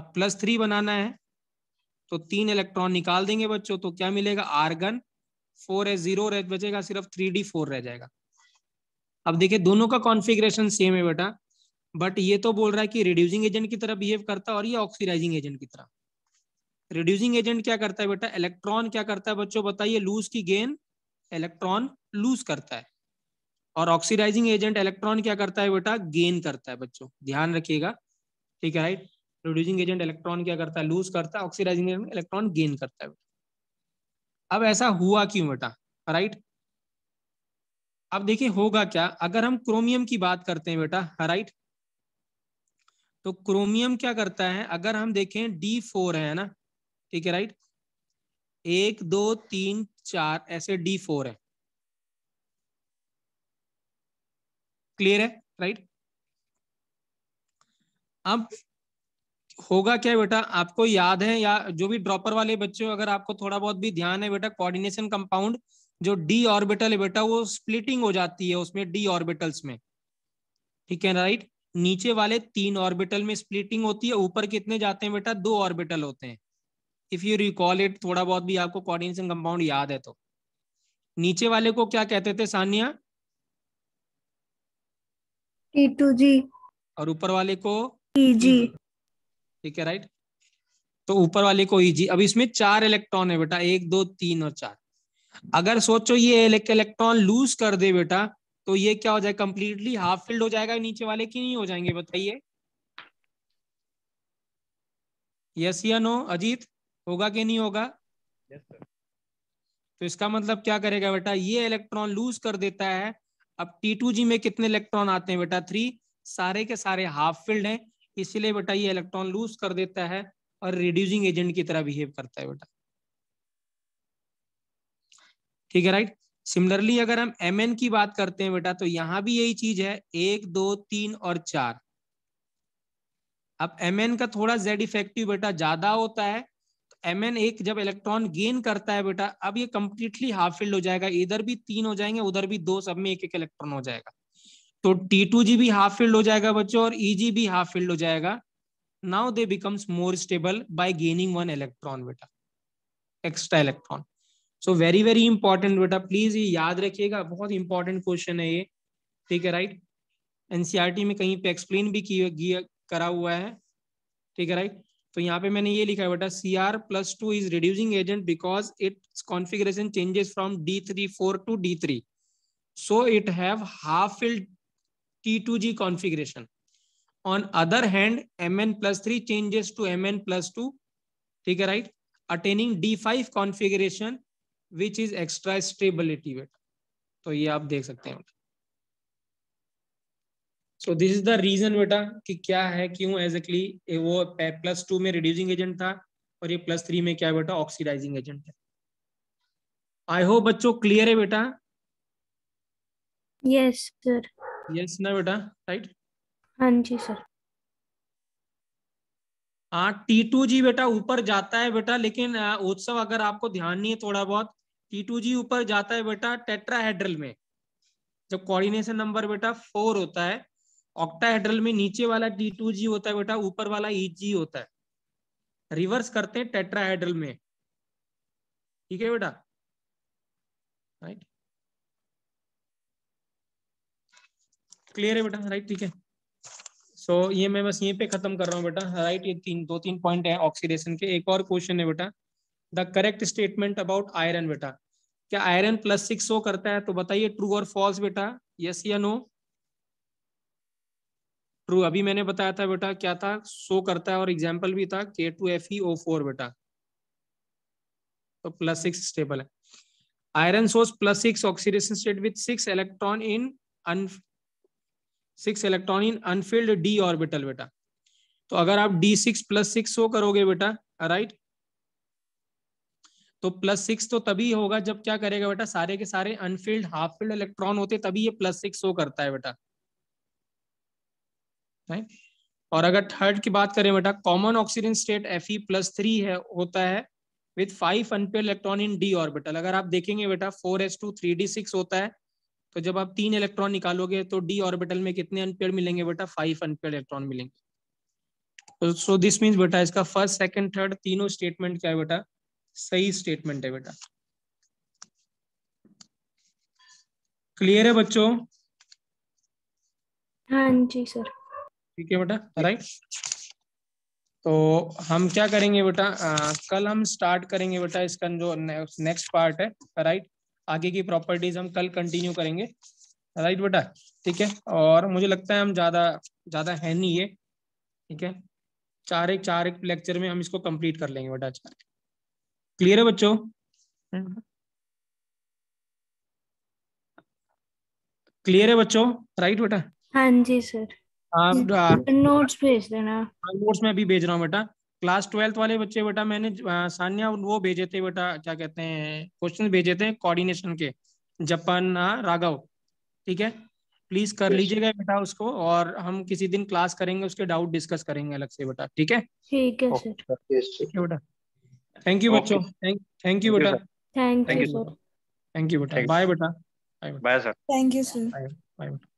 अब प्लस थ्री बनाना है तो तीन इलेक्ट्रॉन निकाल देंगे बच्चों तो क्या मिलेगा आर्गन फोर एस जीरो बचेगा सिर्फ थ्री डी फोर रह जाएगा अब देखिए दोनों का कॉन्फ़िगरेशन सेम है बेटा बट ये तो बोल रहा है कि रिड्यूसिंग एजेंट की तरह बिहेव करता है और ये ऑक्सीडाइजिंग एजेंट की तरह रिड्यूसिंग एजेंट क्या करता है बेटा इलेक्ट्रॉन क्या करता है बच्चों बताइए लूज की गेन इलेक्ट्रॉन लूज करता है और ऑक्सीडाइजिंग एजेंट इलेक्ट्रॉन क्या करता है बेटा गेन करता है बच्चों ध्यान रखिएगा ठीक है राइट रिड्यूसिंग एजेंट इलेक्ट्रॉन क्या करता है लूज करता है ऑक्सीडाइजिंग एजेंट इलेक्ट्रॉन गेन करता है अब ऐसा हुआ क्यों बेटा राइट अब देखिए होगा क्या अगर हम क्रोमियम की बात करते हैं बेटा राइट तो क्रोमियम क्या करता है अगर हम देखें डी फोर है ना ठीक है राइट एक दो तीन चार ऐसे डी फोर है क्लियर है राइट अब होगा क्या बेटा आपको याद है या जो भी ड्रॉपर वाले बच्चे अगर आपको थोड़ा बहुत भी ध्यान है बेटा कोऑर्डिनेशन कंपाउंड जो डी ऑर्बिटल है बेटा वो स्प्लिटिंग हो जाती है उसमें डी ऑर्बिटल्स में ठीक है राइट नीचे वाले तीन ऑर्बिटल में स्प्लिटिंग होती है ऊपर कितने जाते हैं बेटा दो ऑर्बिटल होते हैं इफ यू रिकॉल इट थोड़ा बहुत भी आपको कॉर्डिनेशन कंपाउंड याद है तो नीचे वाले को क्या कहते थे सानिया टू जी और ऊपर वाले को जी ठीक है राइट तो ऊपर वाले को ई जी अब इसमें चार इलेक्ट्रॉन है बेटा एक दो तीन और चार अगर सोचो ये इलेक्ट्रॉन लूज कर दे बेटा तो ये क्या हो जाए कंप्लीटली हाफ फिल्ड हो जाएगा नीचे वाले की नहीं हो जाएंगे बताइए यस या नो अजीत होगा कि नहीं होगा yes, तो इसका मतलब क्या करेगा बेटा ये इलेक्ट्रॉन लूज कर देता है अब टी टू जी में कितने इलेक्ट्रॉन आते हैं बेटा थ्री सारे के सारे हाफ फील्ड हैं इसलिए बेटा ये इलेक्ट्रॉन लूज कर देता है और रिड्यूसिंग एजेंट की तरह बिहेव करता है बेटा ठीक है राइट सिमिलरली अगर हम एम एन की बात करते हैं बेटा तो यहां भी यही चीज है एक दो तीन और चार अब एम एन का थोड़ा जेड इफेक्टिव बेटा ज्यादा होता है एम एक जब इलेक्ट्रॉन गेन करता है बेटा अब ये कंप्लीटली हाफ फिल्ड हो जाएगा इधर भी तीन हो जाएंगे उधर भी दो सब में एक एक इलेक्ट्रॉन हो जाएगा तो टी टू जी भी हाफ फिल्ड हो जाएगा बच्चों और ई e जी भी हाफ फिल्ड हो जाएगा now they becomes more stable by gaining one electron बेटा extra electron so very very important बेटा प्लीज ये याद रखिएगा बहुत इंपॉर्टेंट क्वेश्चन है ये ठीक है राइट एनसीआरटी e में कहीं पे एक्सप्लेन भी किया करा हुआ है ठीक है राइट तो यहाँ पे मैंने ये लिखा है बेटा C R plus two is reducing agent because its configuration changes from d three four to d three so it have half T two G configuration on other hand M N plus three changes to M N plus two ठीक है right attaining d five configuration which is extra stability बेटा तो ये आप देख सकते हैं so this is the reason बेटा कि क्या है क्यों एग्जैक्टली वो प्लस टू e में रिड्यूसिंग एजेंट था और ये प्लस थ्री में क्या बेटा ऑक्सीडाइजिंग एजेंट है आई होप बच्चों क्लियर है बेटा यस सर यस ना बेटा राइट हाँ जी सर हाँ टी टू जी बेटा ऊपर जाता है बेटा लेकिन उत्सव अगर आपको ध्यान नहीं है थोड़ा बहुत टी टू जी ऊपर जाता है बेटा टेट्राहेड्रल में जब कोऑर्डिनेशन नंबर बेटा फोर होता है ऑक्टाहेड्रल में नीचे वाला डी टू जी होता है बेटा ऊपर वाला ई e जी होता है रिवर्स करते हैं टेट्राहेड्रल में ठीक है बेटा राइट क्लियर है बेटा राइट ठीक है सो so, ये मैं बस यहीं पे खत्म कर रहा हूँ बेटा राइट ये तीन दो तीन पॉइंट है ऑक्सीडेशन के एक और क्वेश्चन है बेटा the correct statement about iron बेटा क्या आयरन प्लस सिक्स शो करता है तो बताइए ट्रू और फॉल्स बेटा यस या नो ट्रू अभी मैंने बताया था बेटा क्या था सो करता है और एग्जाम्पल भी था K two F E O four बेटा तो प्लस सिक्स स्टेबल है iron source plus six oxidation state with six electron in अन six electron in unfilled d orbital बेटा तो अगर आप d six plus six show करोगे बेटा राइट तो प्लस सिक्स तो तभी होगा जब क्या करेगा बेटा सारे के सारे अनफिल्ड हाफ फिल्ड इलेक्ट्रॉन होते तभी ये प्लस सिक्स सो करता है बेटा राइट और अगर थर्ड की बात करें बेटा common oxygen state F E plus three है होता है with five unpair electron in d orbital अगर आप देखेंगे बेटा four s two three D six होता है तो जब आप तीन इलेक्ट्रॉन निकालोगे तो डी ऑर्बिटल में कितने अनपेयर मिलेंगे बेटा फाइव अनपेयर इलेक्ट्रॉन मिलेंगे सो दिस मीन्स बेटा इसका फर्स्ट सेकंड थर्ड तीनों स्टेटमेंट क्या है बेटा सही स्टेटमेंट है बेटा क्लियर है बच्चों हाँ जी सर ठीक है बेटा राइट तो हम क्या करेंगे बेटा कल हम स्टार्ट करेंगे बेटा इसका जो नेक्स्ट पार्ट है राइट आगे की प्रॉपर्टीज हम कल कंटिन्यू करेंगे राइट बेटा ठीक है और मुझे लगता है हम ज़्यादा ज़्यादा है नहीं ये ठीक है चार एक चार एक लेक्चर में हम इसको कंप्लीट कर लेंगे बेटा अच्छा क्लियर है बच्चों क्लियर हम्म। है बच्चों राइट बेटा हाँ जी सर नोट्स भेज देना नोट्स हाँ, में भी भेज रहा हूँ बेटा क्लास ट्वेल्थ वाले बच्चे बेटा मैंने सानिया वो भेजे थे बेटा क्या कहते हैं क्वेश्चन भेजे थे कोऑर्डिनेशन के जपन राघव ठीक है प्लीज कर लीजिएगा बेटा उसको और हम किसी दिन क्लास करेंगे उसके डाउट डिस्कस करेंगे अलग से बेटा ठीक है ठीक है ठीक है बेटा थैंक यू बच्चों थैंक यू बेटा थैंक यू थैंक यू बेटा बाय बेटा bye sir thank you sir bye bye